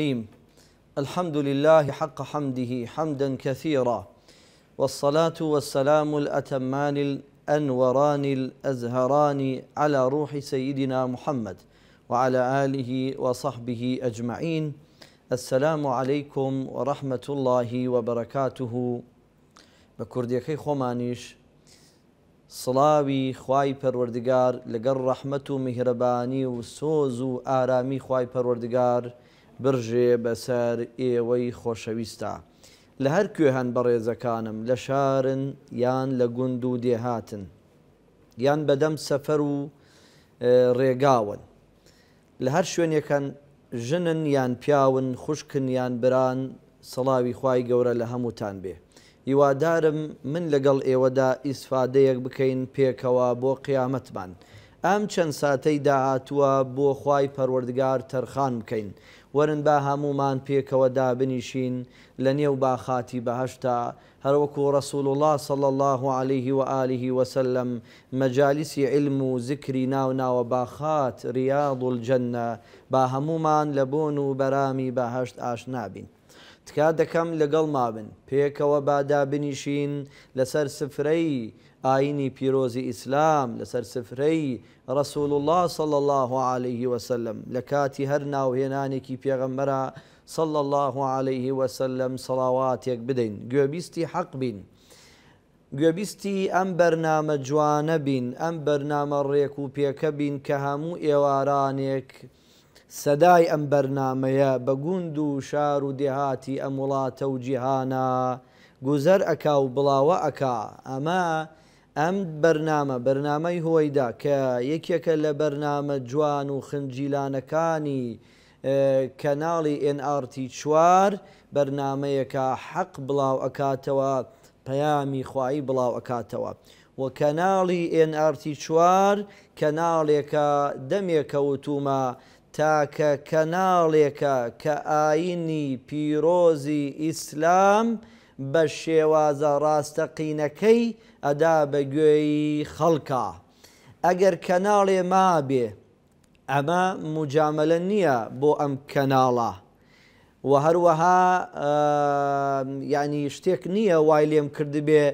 الرحيم الحمد لله حق حمده حمدا كثيرا والصلاة والسلام الأتمان الأنوران الأزهران على روح سيدنا محمد وعلى آله وصحبه أجمعين السلام عليكم ورحمة الله وبركاته بكرديكي خمانيش صلاوي خواي پەروەردگار لەگەڵ ڕەحمت و میهرەبانی و سۆز و ئارامی خوای برژێ بەسەر ئێوەی خۆشەویستە لە هەر کوێهان بەڕێزەکانم لە شارن یان لە گوند و دێهاتن یان بەدەم سەفەر و ڕێگاون لە هەر شوێنێکان ژنن یان پیاون خوشکن یان بران سەڵاوی خی گەورە لە هەمووتان بێ هیوادارم من لەگەڵ ئێوەدا ئیسفادەیەک بکەین پێکەوە بۆ قیامەتمان ئەم چەند ساتەی داهاتووە بۆ خی پەروەردگار تەرخان بکەین ورن با دا پێکەوە لنیو با خاتی بهشتا هر وکو رسول الله صل الله عليه و و وسلم مجالس علم و زیکری ناو با باخات ریاض الجنه با هەمومان لە بۆن و بەرامی بەهشت ئاشنابین. تکات دەکەم لەگەڵ مابن با دا بنیشین لسر سفری آيني پیرۆزی إسلام لسر سفري رسول الله صلى الله عليه وسلم لكاتي هرنا وهناني كي بيغمرا صلى الله عليه وسلم سڵاواتێک بدين قوبيستي حق بين قوبيستي أم بەرنامە جوانە بین ئەم بەرنامە ڕێک و پێکە بین کە هەموو ئێوارانێک سەدای ئەم بەرنمەیە بە گوند و شار و دێهاتی ئەم وڵاتە و جیهانە گوزەر ئەکا ئەم بەرنامە بەرنامەی هۆیدا کە یەکێکە لە بەرنامە جوان و خنجیلانەکانی کەناڵی NRT چوار بەرنمەیەکە حەق بڵاو ئەکاتەوە پەیامی خواایی بڵاو ئەکاتەوە. وە کەناڵی NRT چوار کەناڵێکە دەمێکەوتومە تاکە کەناڵێکە کە ئاینی پیرۆزی ئیسلام بە شێوازە ڕاستەقینەکەی ئەدا بە گوێی خەڵکە ئەگەر کەناڵێ ما بێ ئەمە مجاملە نییە بۆ ئەم کەناڵە و هەروەها ینی شتێک نییە وای لێم کردبێ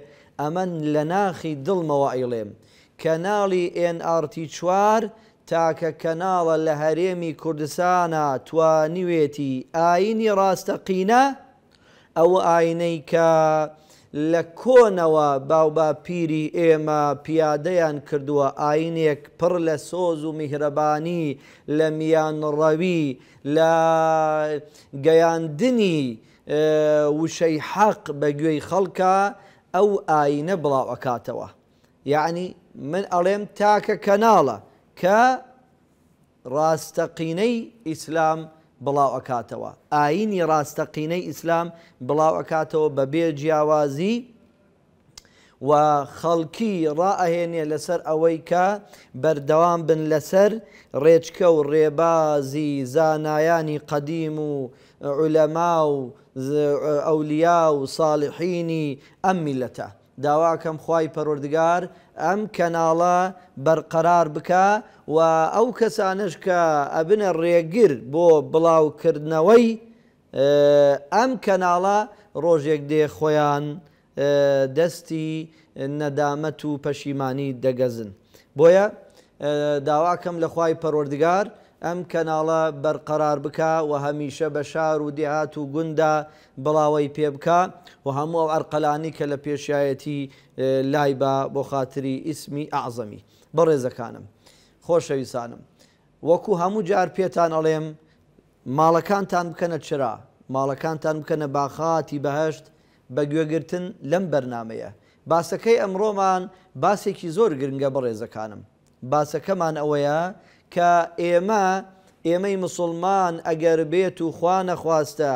ئەمەن لە ناخی دڵمەوە ئەیڵێم کەناڵی NRT چوار تاکە کەناڵە لە هەرێمی کوردستانە توانیوێتی ئاینی ڕاستەقینە ئەوە ئاینەی کە لە کۆنەوە باوبا پیری ئێمە پیادەیان کردووە ئاینێک پڕ لە سۆز و میهرەبانی لە میانڕەوی لە گەیاندنی وشەی حەق بە گوێی خەڵکە ئەو ئاینە بڵاوکاتەوە یعنی من ئەڵێم تاکە کەناڵە کە ڕاستەقینەی ئیسلام بڵاو ئەکاتەوە ئاینی ڕاستەقینەی ئیسلام بڵاو ئەکاتەوە بە بێ جیاوازی و خەڵکی ڕائەهێنێ لەسەر ئەوەی کە بەردەوام بن لەسەر ڕێچکە و ڕێبازی زانایانی قەدیم و عولەما و ئەولیا و ساڵحینی ئەم میلەتە داواکەم خی پەروەردگار ئەم کەناڵە بەرقەرار بکە و ئەو کەسانش کە ئەبنە ڕێگر بۆ بڵاوکردنەوەی ئەم کەناڵە ڕۆژێک دێ خۆیان دەستی نەدامەت و پەشیمانی دەگەزن بۆیە داواکەم لە خی پەروەردگار ئەم کەناڵە بەرقەرار بکە و هەمیشە بە شار و دیهات و گوندا بڵاوی پێ بکە و هەموو ئەو ئەرقەلانی کە لە پێشایەتی لای بە بۆ خااتری ئیسمی ئازەمی بەڕێزەکانم خۆشەویسانم وەکو هەموو جار پێتان ئەڵێم ماڵەکانتان بکەنە چرا ماڵەکانتان بکەنە باخاتی بەهشت بە گوێگرتن لەم بەرنمەیە باسەکەی ئەمڕۆمان باسێکی زۆر گرنگە بەڕێزەکانم باسەکەمان ئەوەیە کە ئێمە ئێمەی مسلمان ئەگەر بێت و خوا نەخواستە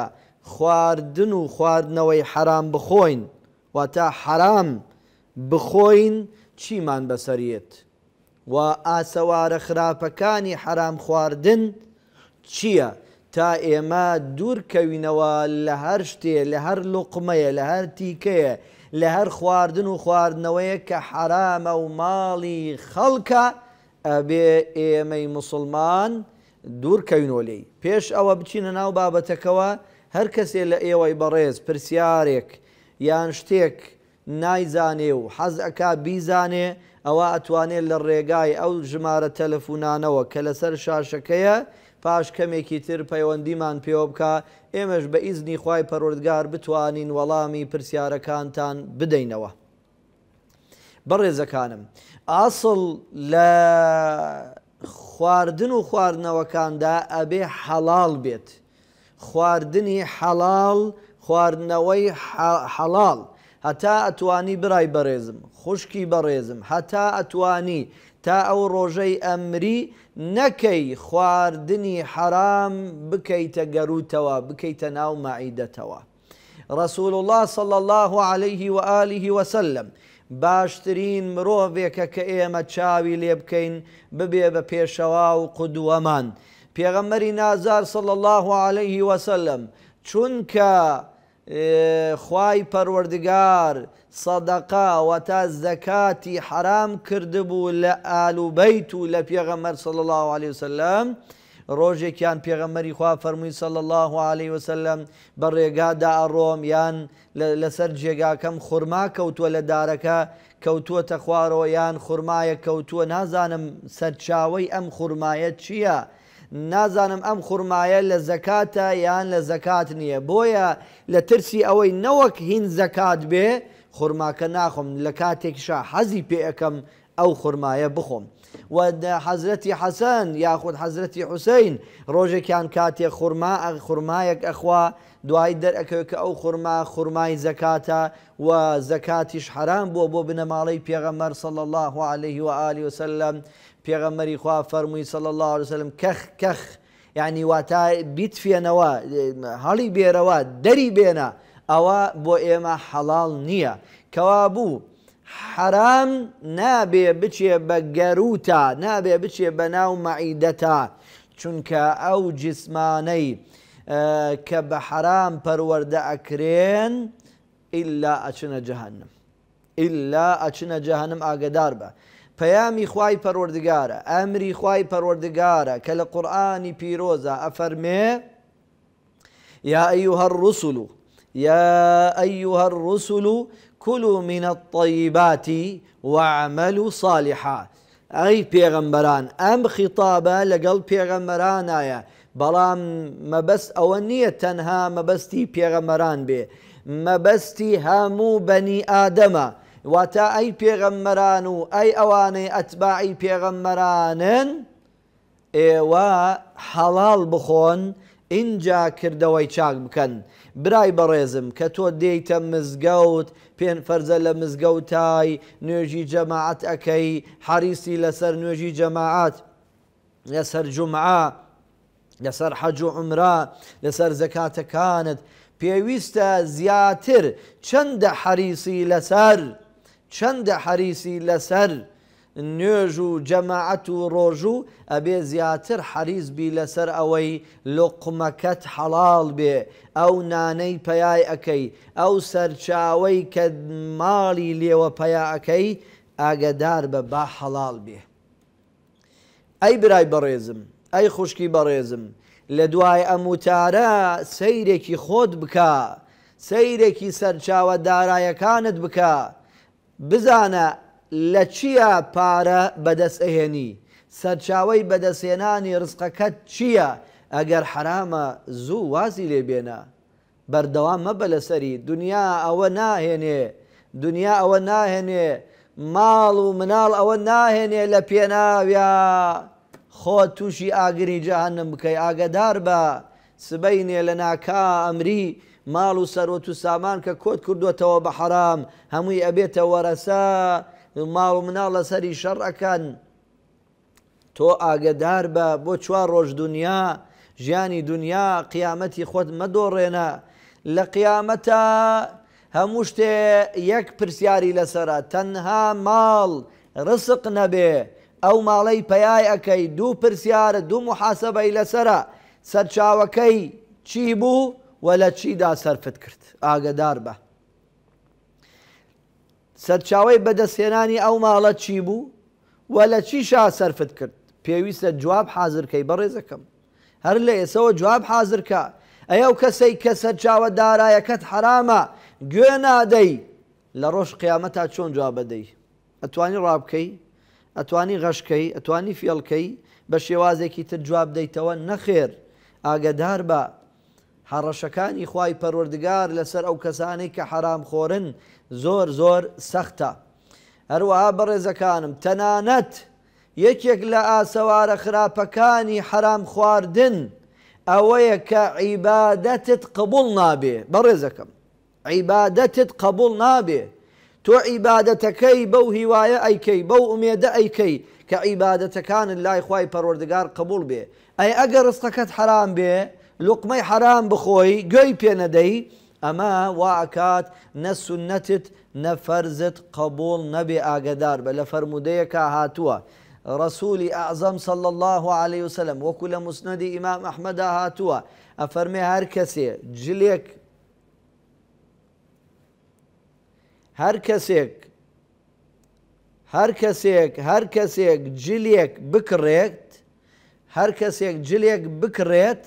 خواردن و خواردنەوەی حرام بخۆین و تا حرام بخۆین چیمان بەسەرێت و ئاسەوارە خراپەکانی حرام خواردن چییە؟ تا ئێمە دوورکەوینەوە لە هەر شتێ لە هەر لوقمەیە لە هەر تیکەیە لە هەر خواردن و خواردنەوەیە کە حرامە و ماڵی خەڵکە ئەبێ ئێمەی مسلمان دوورکەینۆ لێی پێش ئەوە بچینە ناو بابەتەکەەوە هەر کەسێ لە ئێوەی بەڕێز پرسیارێک یان شتێک نایزانێ و حەز ئەک بیزانێ ئەوە ئەتوانێت لە ڕێگای ئەو ژمارە تەلەفونانەوە کە لەسەر شاشەکەیە پاش کەمێکی تر پەیوەندیمان پێوە بکە ئێمەش بە ئیزنی خی پەرۆردگار بتوانین وەڵامی پرسیارەکانتان بدەینەوە. بەڕێزەکانم ئاسڵ لە خواردن و خواردنەوەکاندا ئەبێ حەڵال بێت خواردنی حەڵال خواردنەوەی حەڵال هەتا ئەتوانی برای بەڕێزم خوشکی بەڕێزم هەتا ئەتوانی تا ئەو ڕۆژەی ئەمری نەکەی خواردنی حەرام بکەیتە گەروتەوە بکەیتە ناو مەعیدەتەوە. رسول الله صلى الله عليه وآله وسلم باشترین مرۆڤێکە کە ئێمە چاوی لێ بکەین ببێ بە پێشەوا و قدووەمان. پێغەمەری نازار صل الله عليه وسلم چونکە خوای پەروەردگار سەدەقاوە تا زەکاتی حرام کردبوو لە ئالوبەیت و لە پێغەمەر صل الله عليه وسلم، ڕۆژێکیان پێغەمەری خوا فەرمووی سەل الله عليه وسلم بە ڕێگادا ئەڕۆم یان لەسەر جێگاکەم خورما کەوتووە لە دارەکە کەوتووەتە خوارەوە یان خورمایە کەوتووە نازانم سەرچاوی ئەم خورمایە چییە؟ نازانم ئەم خورمایە لە زەکاتە یان لە زەکات نییە بۆیە لە ترسی ئەوەی نەوەک هین زەکات بێ خورماکە ناخۆم لە کاتێکشا حەزی پێ ئەەکەم ئەو خورمایە بخۆم و حەزرەتی حەسەن یاخود حەزرەتی حوسین ڕۆژێکیان کاتێ خورما خورمایەک ئەخوا دوای دەرەکەوێت کە ئەو خورما خورمای زەکاتە و زەکاتیش حرام بووە بۆ بنەماڵەی پێغەمەەر صل الله عليه و عالی وسلم پێغەمەری خوا فەرمووی صل الله عليه وسلم کەخ کەخ یعنی واتا بیتفێنەوە هەڵی بێرەوە دەری بێنە ئەوە بۆ ئێمە حەڵال نییە کەوا بوو. حرام نابێ بچێ بە گەروتە نابێ بچێ بە ناو او جسماني ئەو جسمانەی اه، کە بە حرام پەروەەردە إلا ئللا جهنم جەهنم ئللا ئەچنە جەهنم ئاگدار بە. پەیامی خوای پەروەردگارە ئەمری خوای پەروەردگارە کە لە قورآانی پیرۆزە ئەفەرمێ یا ئەیوهە ڕوسلو یا ئەیوهە ڕوسلو كلوا من الطيبات واعملوا صالحا اي ئەی پێغەمبەران ئەم خیتابە لەگەڵ پێغەمەرانایە آية. بەڵام مەبەست ئەوە نییە تەنها مەبەستی پێغەمەران بێ مەبەستی هەموو هامو بني ادم ئەی اي بيغمبران اي اواني اتباعي بيغمبران ايوا حلال بخون اینجا کردەوەی چاک بکەن برای بەڕێزم کە تۆ دیتە مزگەوت پێن فەرزە لە مزگەوتای نوێژی جەماعەت ئەەکەی حریسی لەسەر نوێژی جەماعات لەسەر جمعە لەسەر حەج و عمرا لەسەر زەکاتەکانت پێویستە زیاتر چەندە حریسی لەسەر چەندە حریسی لەسەر نوێژ و جەماعەت و ڕۆژ و ئەبێ زیاتر حەریزبی لەسەر ئەوەی لقمەکەت حەڵال بێ ئەو نانەی پەیای ئەەکەی ئەو سەرچاوەی کە ماڵی لێوە پەیاەکەی ئاگدار بە با حەڵال بێ. ئەی برای بەڕێزم، ئەی خوشکی بەڕێزم، لە دوای ئەم وتارە سەیرێکی خۆت بکە، سەیرێکی سەرچاوە دارایەکانت بکە، بزانە لە چییە پارە بەدەست ئەهێنی سەرچاوی بەدەستێنانی ڕزقەکەت چییە ئەگەر حرامە زوو وازی لێبێنە بەردەوام مەبە لەسەری دنیا ئەوە ناهێنێ دنیا ئەوە ناهێنێ ماڵ و مناڵ ئەوە ناهێنێ لە پێناویا خۆ تووشی ئاگری جاهنم بکەی ئاگدار بە سبەینێ لە ناکا ئەمری ماڵ و سەرۆ و سامان کە کۆت کردوتەوە بە حرام هەمووی ئەبێتە وەرەسە ماڵ مناڵ لەسەری شەڕەکەن تۆ ئاگدار بە بۆ چوار ڕۆژ دنیا ژیانی دنیا قیامەتی خۆت مەدۆڕێنە لە قیامەتە هەموو شتێ یەک پرسیاری لەسرە تەنها ماڵ ڕسق نەبێ ئەو ماڵەی پەیای ئەەکەی دوو پرسیارە دوو محاسبەی لەسرە سەرچاوەکەی چی بوو وە لە چیدا سەرفت کرد ئاگدار بە سەرچاوی بەدەستێنانی ئەو ماڵە چی بوو وە لە چیشا سەرفت کرد پێویستە جواب حازرکەی بەڕێزەکەم هەر لە ئێسەوە جواب حازرکە ئەو کەسەی کە سەرچاوە دارایەکەت حرامە گوێ نادەی لە ڕۆژ قیامە تا چۆن جواب بدەی ئەتوانی ڕابکەی ئەتوانی غەشکەی ئەتوانی فێڵکەی بە شێوازێکی تر جواب دەیتەوە نەخێر ئاگدار بە هەڕەشەکانی خوای پەروەردگار لەسەر ئەو کەسانەی کە حرام خۆرن زۆر زۆر سەختە هەروەها بەڕێزەکانم تەنانەت یەکێک لە ئاسەوارە خراپەکانی حرام خواردن ئەوەیە کە عیبادەتت قبول نابێ بەڕێزەکەم عیبادەتت قبول نابێ تۆ عیبادەتەکەی بەو هیوایە ئەیکەی بەو ئومێدە ئەیکەی کە عیبادەتەکانت لای خی پەروەردگار قبول بێ ئەی ئەگەر ڕستەکەت حرام بێ لقمەی حرام بخۆی گوێی پێنەدەی اما واکات نه سنتت نه فرزت قبول نەبێ آگدار بە فرموده که هاتوا رسول اعظم صلی الله علیه وسلم وەکو لە مسندی ئیمام ئەحمەدا هاتووە ئەفەرمێ هەر کەسێ جلێک هەر کەسێک هەر کەسێک هەر کەسێک جلێک بکڕێت هەر کەسێک جلێک بکڕێت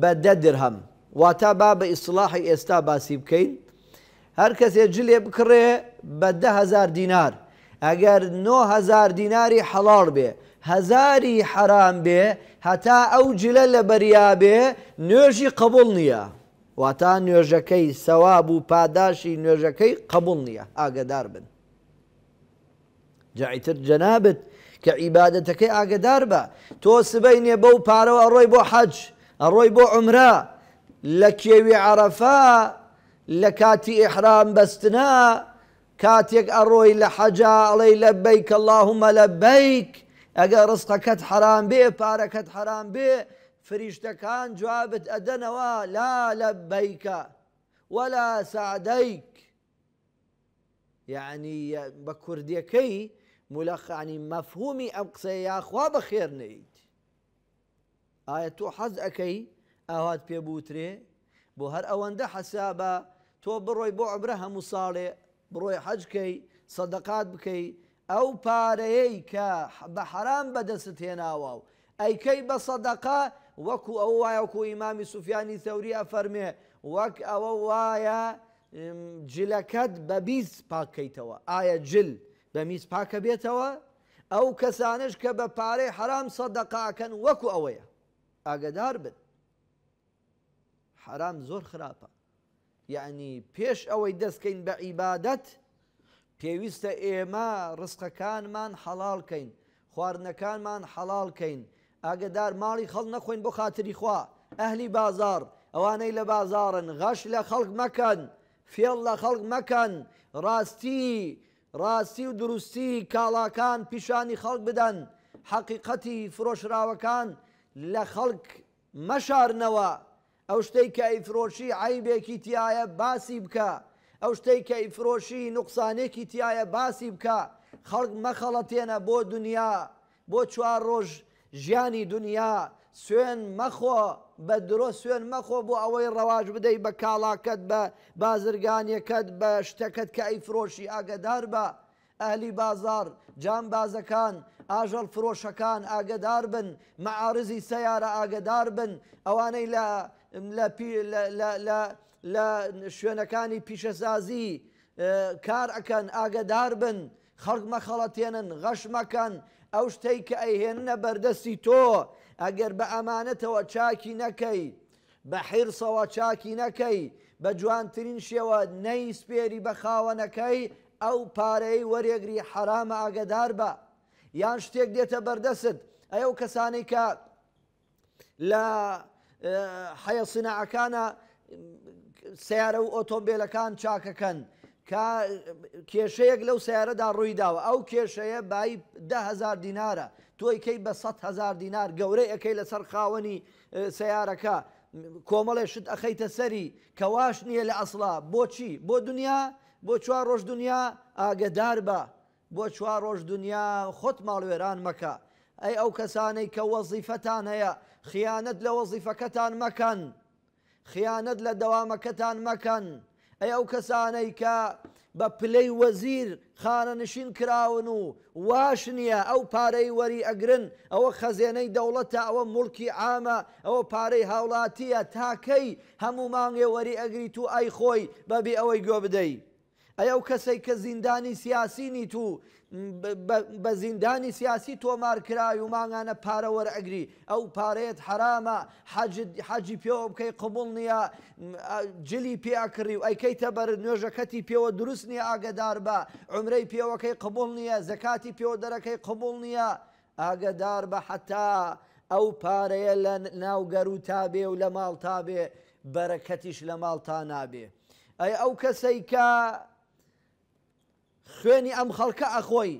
بە دە درهم واتا با بە ئیسلاحی ئێستا باسی بکەین هەر کەسێ جلێ بکڕێ بە دههزار دینار ئەگەر 9هزار دیناری حەڵاڵ بێ هەزاری حەرام بێ هەتا ئەو جلە لە بەریا بێ نوێژی قبول نییە واتا نوێژەکەی سەواب و پاداشی نوێژەکەی قبول نییە ئاگدار بن جعیتر جەنابێت کە عیباەتەکەی ئاگدار بە تۆ سبەینێ بەو پارەوە ڕۆی بۆ حەج ئەڕۆی بۆ عمرە لكي عرفا لكاتي إحرام بستنا كاتيك أروي لحجا علي لبيك اللهم لبيك أقا رزقك حرام بيه بارك حرام بي فريشتكان جوابت أدنا لا لبيك ولا سعديك يعني بكرديكي ملخ يعني مفهومي أقصي يا أخوة بخير نيت آية حزأكي أكي ئاوات پێبوترێ بۆ هەر ئەوەندە حەسابە تۆ بڕۆی بۆ عبرە هەموو ساڵێ بڕۆی حەجکەی سەدەقات بکەی ئەو پارەیەی کە بە حرام بەدەست هێناوە و ئەیکەی بە سەدەقا وەکو ئەو وایەکو ئیمامی سوفیانی تەوریا فەرمێ وەک ئەوە وایە جلەکەت بە بیست پاکەیتەوە ئایا جل بە میز پاکە بێتەوە ئەو کەسانش کە بە پارەی حرام سەدەقاکەن وەکو ئەوەیە ئاگدار بن حرام زۆر خراپە یعنی پێش ئەوەی دەستکەین بە عیبادەت پێویستە ئێمە ڕستەکانمان حەڵالکەین خواردنەکانمان حەڵالکەین ئاگدار ماڵی خەڵ نەخۆین بۆ خااتری خوا ئەهلی بازار ئەوانەی لە بازارن غەش لە خەڵک مەکەن فێڵ لە خەڵک مەکەن ڕاستی ڕاستی و دروستی کاڵاکان پیشانی خەڵک بدەن حقیقەتی فرۆشراوەکان لە خەڵک مەشارنەوە ئەو شتەی کە ئیفرۆشی عیبێکی تایە باسی بکە ئەو شتەی کە ئیفرۆشی نوقسانێکی تایە باسی بکە خەڵک مەخەڵەتێنە بۆ دنیا بۆ چوار ڕۆژ ژیانی دنیا سوێن مەخۆ بە درۆ سوێن مەخۆ بۆ ئەوەی ڕەواژ بدەی بە کاڵاکەت بە بازرگانیەکەت بە شتەکەت کە ئەیفرۆشی ئاگدار بە ئەلی بازار جانبازەکان ئاژەڵ فرۆشەکان ئاگدار بن مەعارزی سەیارە ئاگدار بن ئەوانەی لە لە شوێنەکانی پیشەسازی کار ئەکەن ئاگدار بن خەڵک مەخەڵەتێنن غەشمەکەن ئەو شتەی کە ئەیهێنە بەردەستی تۆ ئەگەر بە ئەمانەتەوە چاکی نەکەی بە حیرسەوە چاکی نەکەی بە جوانترین شێوە نەیسپێری بە خاوەنەکەی ئەو پارەی وەرێگری حرامە ئاگدار بە یان شتێک دێتە بەردەست ئەو کەسانی کە لە حەیە سنەعەکانە سیارە و ئۆتۆمبیلەکان چاکەکەن کە کێشەیەک لەو سیارەدا ڕوویداوە ئەو کێشەیە بای دههزار دینارە توی کەی بە 100هزار دینار گەورەی ئەەکەی لەسەر خاوەنی سیارەکە کۆمەڵێ شت ئەخەیتە سەری کەواش نییە لە ئەسڵا بۆچی بۆ دنیا بۆ چوار ڕۆژ دنیا ئاگدار بە بۆ چوار ڕۆژ دنیا خۆت ماڵوێران مەکە ئەی ئەو کەسانەی کە وەزیفەتان هەیە خیانەت لە وەزیفەکەتان مەکەن خیانەت لە دەوامەکەتان مەکەن ئەی ئەو کەسانەی کە بە پلەی وەزیر خانە نشین کراون و واش نییە ئەو پارەی وەری ئەگرن ئەوە خەزێنەی دەوڵەتە ئەوە ملکی ئامە ئەوە پارەی هاوڵاتیە تاکەی هەموو مانگێ وەری ئەگریت و ئای خۆی بەبی ئەوەی گۆ بدەیت. ئەو کەسێک کە زیندانی سیاسینی تو بە زیندانی سیاسی تۆمارکرای و ماگانە پارەوەرە ئەگری ئەو پارەیەت حرامە حەجی پێوە بکەی قوبڵ نییە جلی پێکڕی و ئەیکەیتە بەر نوێژەکەتی پێوە دروست نییە ئاگدار بە عمرەی پێوەکەی قوبڵ نییە زەکاتی پێوە دەرەکەی قوبڵ نییە ئاگدار بە حتا ئەو پارەیە لە ناوگەر و تابێ و لە ماڵ تابێ بەرەکەتیش لە ماڵ تا نابێ ئەی ئەو کەسەی کە خوێنی ئەم خەڵکە ئەخۆی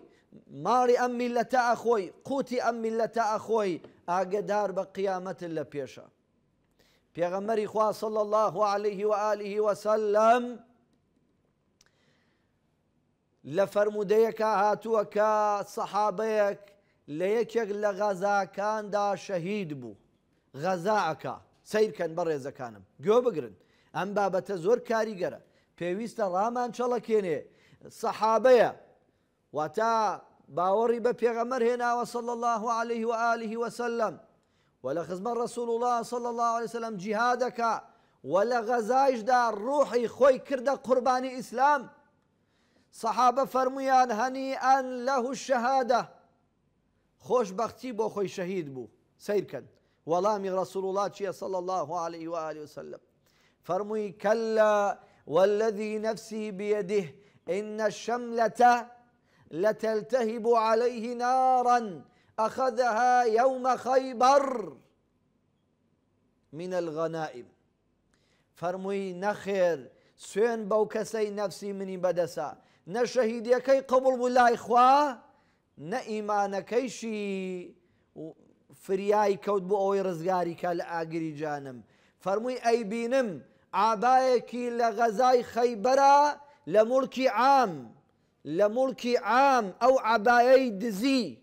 ماڵی ئەم میلەتە ئەخۆی قوتی ئەم میلەتە ئەخۆی ئاگدار بە قیامەت لە پێشە پێغەمەری خوا صل الله عليه و عليه وسلم لە فەرمودەیەکە هاتووە کە سەحابەیەک لە یەکێک لە غەزاکاندا شەهید بوو غەزاعەکە سیرکەن بە ڕێزەکانم گوێ بگرن ئەم بابەتە زۆر کاریگەرە پێویستە ڕامان چەڵەکێنێ صحابيه وتا باوري ببيغمر هنا وصلى الله عليه وآله وسلم ولا خزمە رسول الله صلى الله عليه وسلم جهادك ولا دار روحي خوي كرد قرباني إسلام صحابة فرميان أن له الشهادة خوش بختي بو خوي شهيد بو سيركن وەڵامی رسول الله صلى الله عليه وآله وسلم فرمي كلا والذي نفسي بيده إن الشملة لتلتهب عليه نارا أخذها يوم خيبر من الغنائم فرمي نخير سوين بوكسي نفسي مني بدسا نشهد يكي قبل بلا إخوة لای خوا فرياي كود بو کەوت بۆ ئەوەی ڕزگاریکە جانم فەرمووی أي بينم عبايكي لغزاي خيبره لە عام لە عام او عباي دزي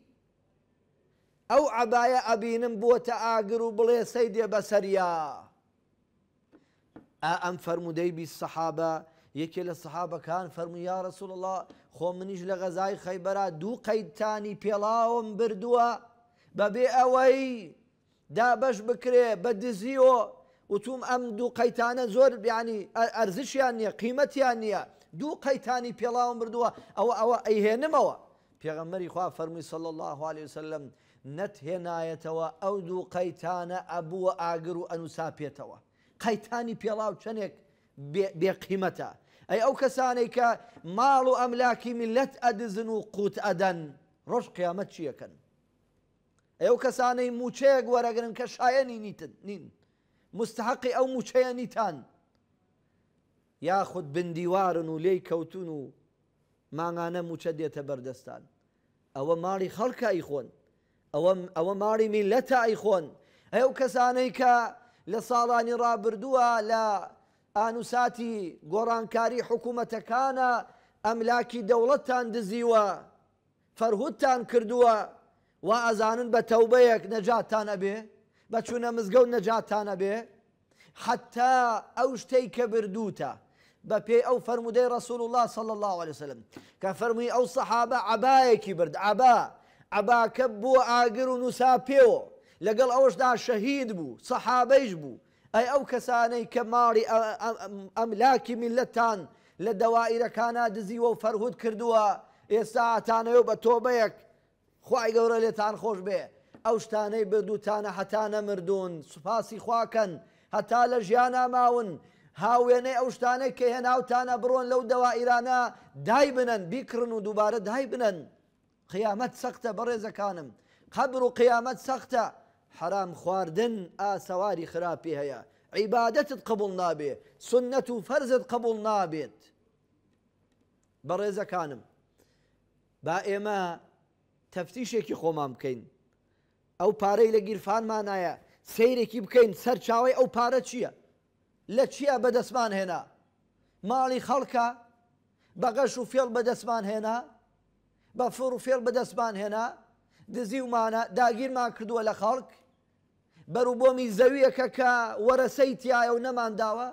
او عباية ئەبینم بووە ئاگر و بڵێ بسريا آه، أم بەسەریا ئا ئەم الصحابة بی سەحابە یەکێ لە سەحابەکان الله خۆ منیش لە غەزای دو قيد تاني بيلاهم بردوا ببي اوي دابش بکرێ بە دزیۆ وتوم ئەم دوو قەیتانە زور يعني ارزش يعني قیمەتیان يعني دوو قەیتانی پێڵاو مردووە ئەوە ئەوە ئەیهێنمەوە پێغەمەری خوا فەرمی سەڵ الله عليه وسلم نەتهێنایەتەوە ئەو دوو قەیتانە ئەبووە ئاگر و ئەنووسا پێێتەوە قەیتانی پێڵاو چنێک بێقیمەتە ئەی ئەو کەسانێک کە ماڵ و ئەملاکی میلەت ئەدزن و قوت ئەدەن ڕۆژ قیامەت چیەکەن ئەو کەسانەی موچەیەک وەرەگرن کە شایەنی نیتن نین مستحقی ئەو موچەیە نیتان یاخود بندیوارن و لێی کەوتون و ماگانە موچە دێتە بەردەستان ئەوە ماڵی خەڵکای خۆن ئەوە ماڵی میلەتای خۆن ئەو کەسانەی کە لە ساڵانی ڕابردووە لە ئانووساتی گۆڕانکاری حکوومەتەکانە ئەملاکی دەوڵەتتان دزیوە فەرهودتان کردووە و ئازانن بە تەوبەیەک نەجاتانە بێ بە چوونە مزگەوت نەجاتانە بێ حتا ئەو شتەی کە بردووتە بەپێی ئەو فەرمودەی ڕسول الله صل الله عليه وسلم کە فەرمووی ئەو سەحابە عباەکی برد عبا عباکە بۆ ئاگر و نووسا پێوە لەگەڵ ئەوشدا شەهید بوو سەحابەیش بوو ئەی ئەو کەسانەی کە ماڕی ئەملاکی میلەتان لە دەوائرەکانە دزیوە و فەرهود کردووە ئێستااتانەوە بە تۆبەیەک خی گەورە لێتان خۆش بێ ئەو شتانەی بردووتانە هەتانە مردوون سوپاسی خواکەن هەتا لە ژیان ناماون هاوێنەی ئەو شتانە کە هێناوتانە بڕۆن لەو دەوا ئیرانە دای بنن بیکردن و دووبارە دای بنن قیامەت سەختە بەڕێزەکانم قبر و قیامەت سەختە حرام خواردن ئاسەواری خراپی هەیە عیبادەتت قبول نابێ سنەت و فەرزت قبول نابێت بەڕێزەکانم با ئێمە تەفتیشێکی خۆمان بکەین ئەو پارەی لە گیرفانمانایە سیرێکی بکەین سەر چاوی ئەو پارە چییە؟ لە چییە بەدەستمان هێنا ماڵی خەڵکە بەگەش و فێڵ بەدەستمان هێنا بە فڕ و فێڵ بەدەستمان هێنا دزی ومانە داگیرمان کردووە لە خەڵک بەروبۆمی زەویەکە کە وەرەسەی تایە و نەمانداوە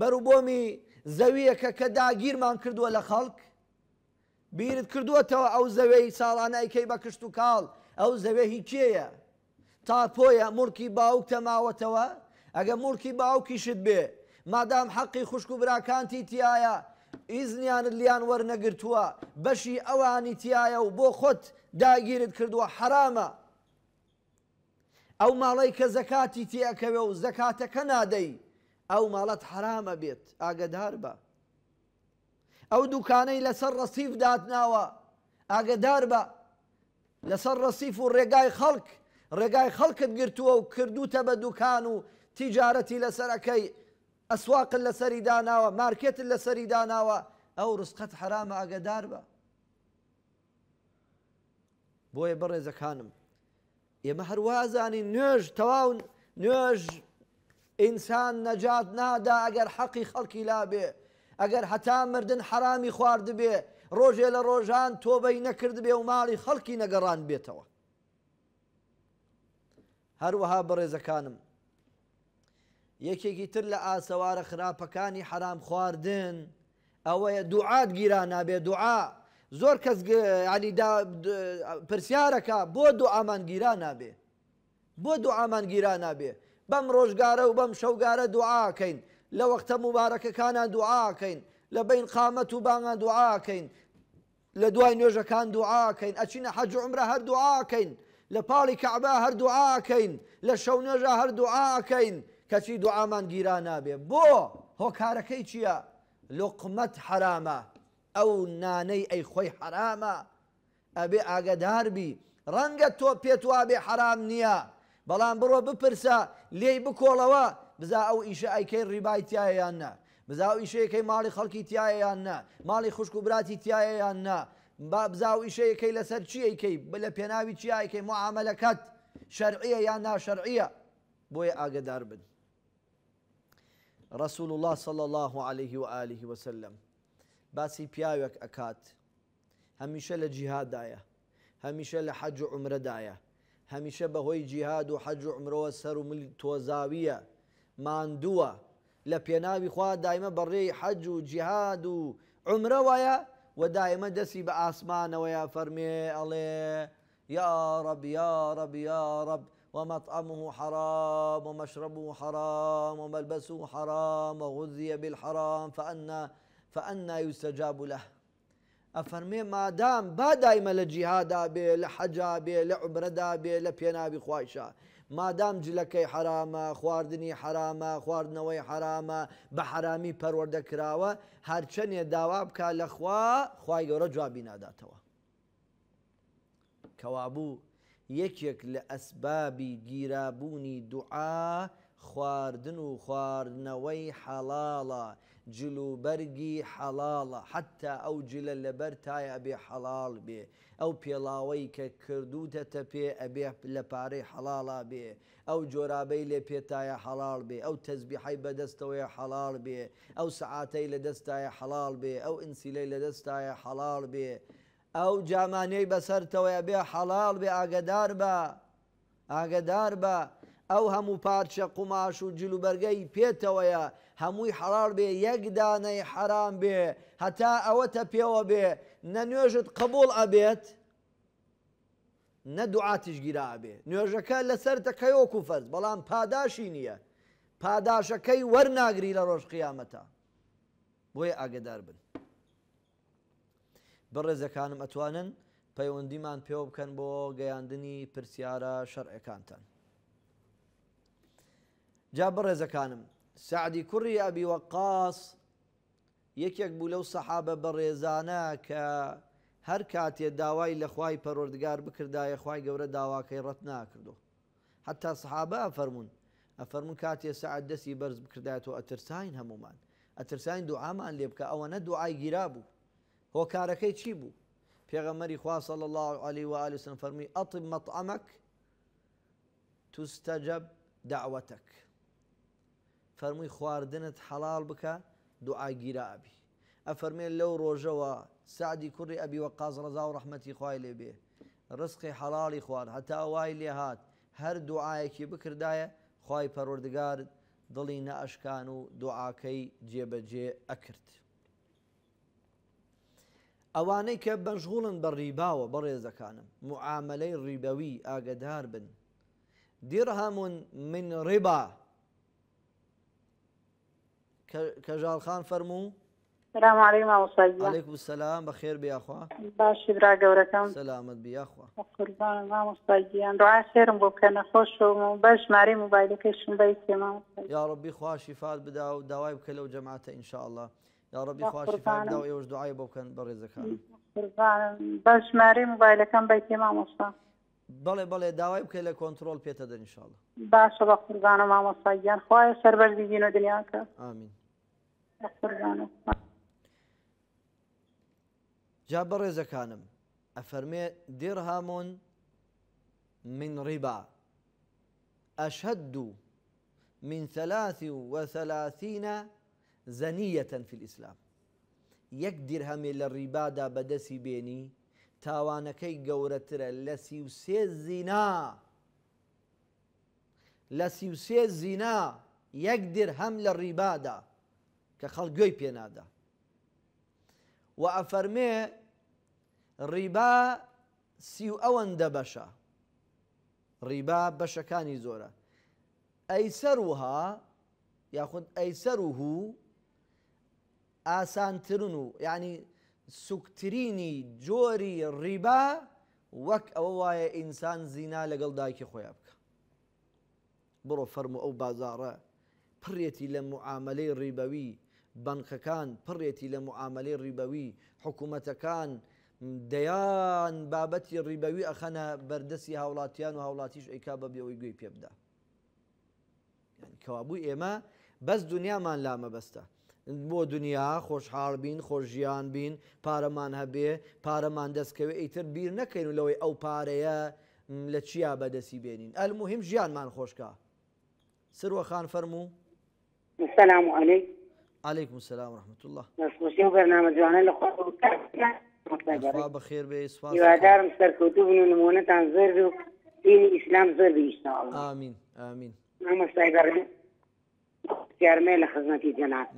بەروبۆمی زەویەکە کە داگیرمان کردووە لە خەڵک بیرت کردووەتەوە ئەو زەوەی ساڵانایکەی بە کشت و کاڵ ئەو زەوێ هیچێە تاپۆیە مرکی باوک تەماوەتەوە ئەگە مڵکی باوکیشت بێ مادام حەقی خوشک و براکانتی تایە ئیزنیانت لیان وەرنەگرتووە بەشی ئەوانی تایە و بۆ خۆت داگیرت کردووە حرامە ئەو ماڵی کە زەکاتی تیەکەوێ و زەکاتەکە نادەی ئەو ماڵەت حرامە بێت ئاگدار بە ئەو دوکانەی لەسەر ڕسیف دادناوە ئاگدار بە لەسەر ڕسیف و ڕێگای خەڵک ڕێگای خەڵکت گرتووە و کردوتە بە دوکان و تیجارەتی لەسەرەکەی ئەسواقل لە سەری داناوە مارکێت لە سەری داناوە ئەو ڕستقەت حرامە ئەگەدار بە بۆیە بەڕێزەکانم ئێمە هەروازانی نوێژ تەواون نوێژ ئینسان نەجات نادا ئەگەر حەقی خەڵکی لا بێ ئەگەر هەتا مردن حرامی خوارد بێ ڕۆژێ لە ڕۆژان تۆبەی نەکرد بێ و ماڵی خەڵکی نەگەڕان بێتەوە هەروەها بەڕێزەکانم یەکێکی تر لە ئاسەوارە خراپەکانی حرام خواردن ئەوەیە دوعات گیران نابێ دوعا زۆر کەس علیدا پرسیارەکە بۆ دو ئامان گیران نابێ بۆ دو ئامان گیران نابێ بەم ڕۆژگارە و بەم شەوگارە دوعاکەین لە وەختە مبارەکەکانە دوعاکەین لە بین قامەت و بانگان دوعاکەین لە دوای نوێژەکان دوعاکەین ئەچینە حەج عمرە هەر دوعاکەین لە پاڵی کەعبا هەر دوعاکەین لە شەو نوێژە هەر دوعاکەین کەچی دوعامان گیران نابێ بۆ هۆکارەکەی چییە لقمت حرامە ئەو نانەی ئەی خۆی حرامە ئەبێ ئاگداربی ڕەنگە تۆ پێت وابێ حرام نییە بەڵام بڕۆ بپرسە لێی بکۆڵەوە بزا ئەو ئیشە ئەیکەی ڕیبای تایەیان نە بزا ئەو ئیشەیەکەی ماڵی خەڵکی تایەیان نە ماڵی خوشک و براتی تایەیان نە با بزا و ئیشەیەکەی لەسەر چیەکەی لە پێناوی چیایکەی معاملەکەت شەرعە یان ناشەرعە بۆیە ئاگدار بن رسول الله صلى الله عليه وآله وسلم باسي بياوك ئەکات هميشه لجهاد دايا هميشه لحج عمر دايا هميشه بهوي جهاد وحج عمر حەج ومل توزاوية مان دوا لبيناوي خواه دايما بري حج وجهاد وعمر ويا ودايما دسي بأسمان ويا فرمي الله يا رب يا رب يا رب, ئەڵێ یا ومطعمه حرام ومشربه حرام وملبسه حرام وغذي بالحرام فأنا فأنا يستجاب له أفرمي ما دام با دائما لجهادا بي لحجا بي لعبردا بي لبينا بخوايشا ما دام جلكي حراما خواردني حراما خواردنوي حراما بحرامي حرامی پەروەردەکراوە هەرچەنێ داوا بکە لەخوا خی گەورە جوابی ناداتەوە یەکێک لە ئەسبابی گیرابوونی دوعا خواردن و خواردنەوەی حەڵاڵە جلوبەرگی حەڵاڵە حتا ئەو جلە لەبەر تایە ئەبێ حەڵاڵ بێ ئەو پێڵاوەی کە کردوتەتە پێ ئەبێ لە پارەی حەڵاڵا بێ ئەو جۆرابەی لێ پێتایە حەڵاڵ بێ ئەو تەزبیحی بەدەستەوەی حەڵاڵ بێ ئەو سعاتەی لە دەستایە حەڵاڵ بێ ئەو ئینسیلەی لە دەستایە حەڵاڵ بێ ئەو جامانەی بەسەرتەوەە بێ حەڵال بێ ئاگدار بە ئاگدار بە ئەو هەموو پارچە قوماش و جلوبەرگەی پێتەوەیە هەمووی حەڵال بێ یەکدانەی حەرام بێ هەتا ئەوەتە پێوە بێ نە نوێژت قبول ئەبێت نە دوعاتیش گیرا بێ نوێژەکە لەسەر تەکەیۆکو فەرز بەڵام پاداشی نییە پاداشەکەی وەرناگری لە ڕۆژ قیامەتە بۆیە ئاگدار بن بەڕێزەکانم ئەتوانن پەیوەندیمان پێوە بکەن بۆ گەیاندنی پرسیارە شەرعەکانتان. جا بەڕێزەکانم سعدی کوڕی ئەبی وەقاس یەکێک بوو لەو سەحابە بەڕێزانە کە هەر کاتێ داوای لەخوای پەرۆردگار بکردایە خی گەورە داواکەی ڕەت ناکردو. حتا سەحابە ئەفەرمونون ئەفەرمون کاتێ سعد دەستی بەرز بکردات و ئەترساین هەمومان ئەترساین دوعامان لێ بکە ئەوە نە دوعای گیرا بوو. هۆکارەکەی چی بوو پێغەمەری خواصل الله عليه وآله وسلم فەرمی ئەطب مەطعمەك تستەجەب دعوەتەك فەرمووی خواردنت حەڵال بکە دوعاگیرابی ئەفەرمێن لەو ڕۆژەوە سعدی کوڕی ئەبی وە قاز ڕزا و ڕحمەتی خوای لێ بێ ڕسقی حەڵاڵی خوارد هەتا وای لێ هاات هەر دوعاەکی بکردایە خی پەرۆردگار دڵی نە ئەشکان و دوعاکەی جێبەجێ ئەکرد. اواني کە بەشغوڵن بە ڕیباوە بەڕێزەکانم معاملي ڕیبەوی ئاگدار بن درهم من خان فرمو السلام عليكم السلام بخير بياخوا باش برا گەورەکەم سلامت بیاخوا قربان ما دوعا يعني دعاء خير بکەنە خۆش و ماري موبايلك شنو بيتي ما تێما یا ڕبی خواشی فات بدا و داوای بکە ان شاء الله یا ڕبی خواشی فدا و ئێوەش دوعای بۆ بکەن بە ڕێزەکان بە ژمارە موبایلەکان بای تێ مامۆستا بەڵێ بەڵێ داوای بکەی لە کۆنتترۆل پێتە دەنیشاڵ باشە بە قوربانە مامۆستا یان خوایە سەربەرزی دین و دنیا که. آمین. خوردن. جبر زکانم. دێر هامۆن من ربع. ئەشهد من ثلاث وثلاثين زنية في الإسلام یەک دیرهەمێ لە ڕیبادا بەدەسی بێنی تاوانەکەی گەورەترە لە سی و سێ زینا لە سی و سێ زینا یەک دیرهەم لە ڕیبادا کە خەڵگوێی پێنادا و ئەفەرمێ ڕیبا سی و ئەوەندە بەشە ڕیبا بەشەکانی ئاسانترن و یعنی سوکترینی جۆری ڕیبا وەک ئەوە وایە ئینسان زینا لەگەڵ داکی خۆیان بکە بڕۆ فەرمو ئەو بازارە پڕێتی لە معاملەی ڕیبەوی بنکەکان پڕێتی لە معاملەی ڕیبەوی حکوومەتەکان دەیان بابەتی ڕیبەوی ئەخەنە بەردەسی هاوڵاتیان و هاوڵاتیش ئەیکا بە بێەوەی گوێی پێبدا کەوابوو ئێمە بەس دنیامان لامە بەستە بۆ دنیا خۆشحاڵ بین خۆشیان بین پارەمان هەبێ پارەمان دەستکەوێت ئیتر بیر نەکەین و لەوەی ئەو پارەیە لە چیا بەدەسی بێنین ئەل مهم ژیانمان خۆشکە سروە خان فەرموو سلام علی عليكم السلام ورحمة الله نسخوشي وبرنامج وانا لخوة بخير بخير بإصفاص يوادارم سركوتو بنو نمونة عن زربي دين الإسلام زربي إن شاء الله آمين آمين نعم السعيد پرسیارمێ لە خزمەتی جەناسە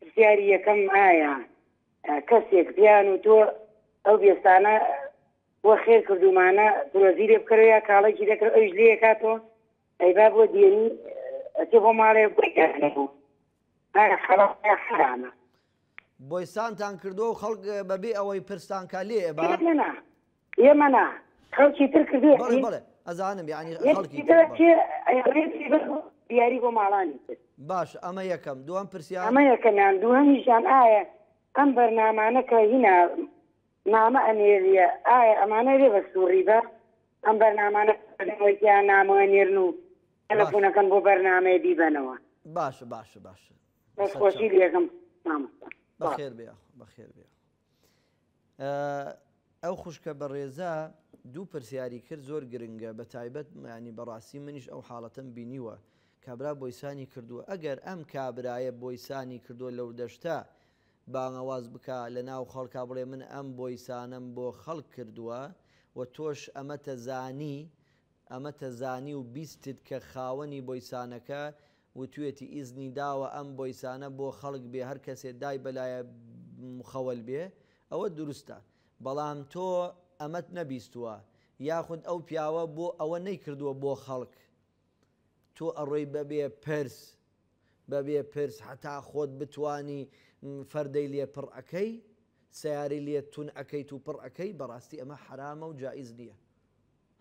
پرسیاری یەکەم ئایا کەسێک بیان و تۆ ئەو بێستانە بۆ خێر کردومانە درۆزیرێ بکەوە کاڵێکی دەکرد ئەوش لێ کاتەوە ئەیبا بۆ دێنی ئەتی بۆ ماڵێ بوو حرامە بۆیسانتان کردو و خەڵک بەبێ ئەوەی پرستان کالێ ئێمەنا خەڵکی تر کردو ئەزانم یعنی دیاری بۆ ماڵانی کرد باش ئەمە یەکەم دوام پرسیان ئەمە یەکەمیان دووەمیشان ئایا ئەم بەرنامانەکە هینا نامە ئەنێریە ئایا ئەمانە لێ بە سووری بە ئەم بەرنامانەیان نامەنێرن و تەلەفونەکەن بۆ بەرنامەیە دیبەنەوە باش باش باش خۆشی لێگەم بەخێر بیا بەخێر بیا ئەو خوشکە بە ڕێزە دوو پرسیاری کرد زۆر گرنگە بە تایبەت معنی بەڕاستی منیش ئەو حاڵەتەن بینیوە کابرا بۆیسانی کردووە ئەگەر ئەم کابرایە بۆیسانی کردووە لەو دەشتا باغەواز بکە لە ناو خەڵکا بڵێ من ئەم بۆیسانم بۆ خەڵک کردووە و تۆش ئەمەتە زانی ئەمەتە زانی و بیستت کە خاوەنی بۆیسانەکە و توێتی ئیزنی داوە ئەم بۆیسانە بۆ خەڵک بێ هەر کەسێ دای بەلایە مخەوەل بێ ئەوە دروستە بەڵام تۆ ئەمەت نەبیستووە یاخود ئەو پیاوە بۆ ئەوە نەیکردووە بۆ خەڵک تۆ ئەڕۆی بەبێ پرس بەبێ پرس حتا خۆت بتانی فەردەی لێ پڕەکەی سیاری لێ تون ئەەکەیت و پڕەکەی بەڕاستی ئەمە حرامە و جائز نییە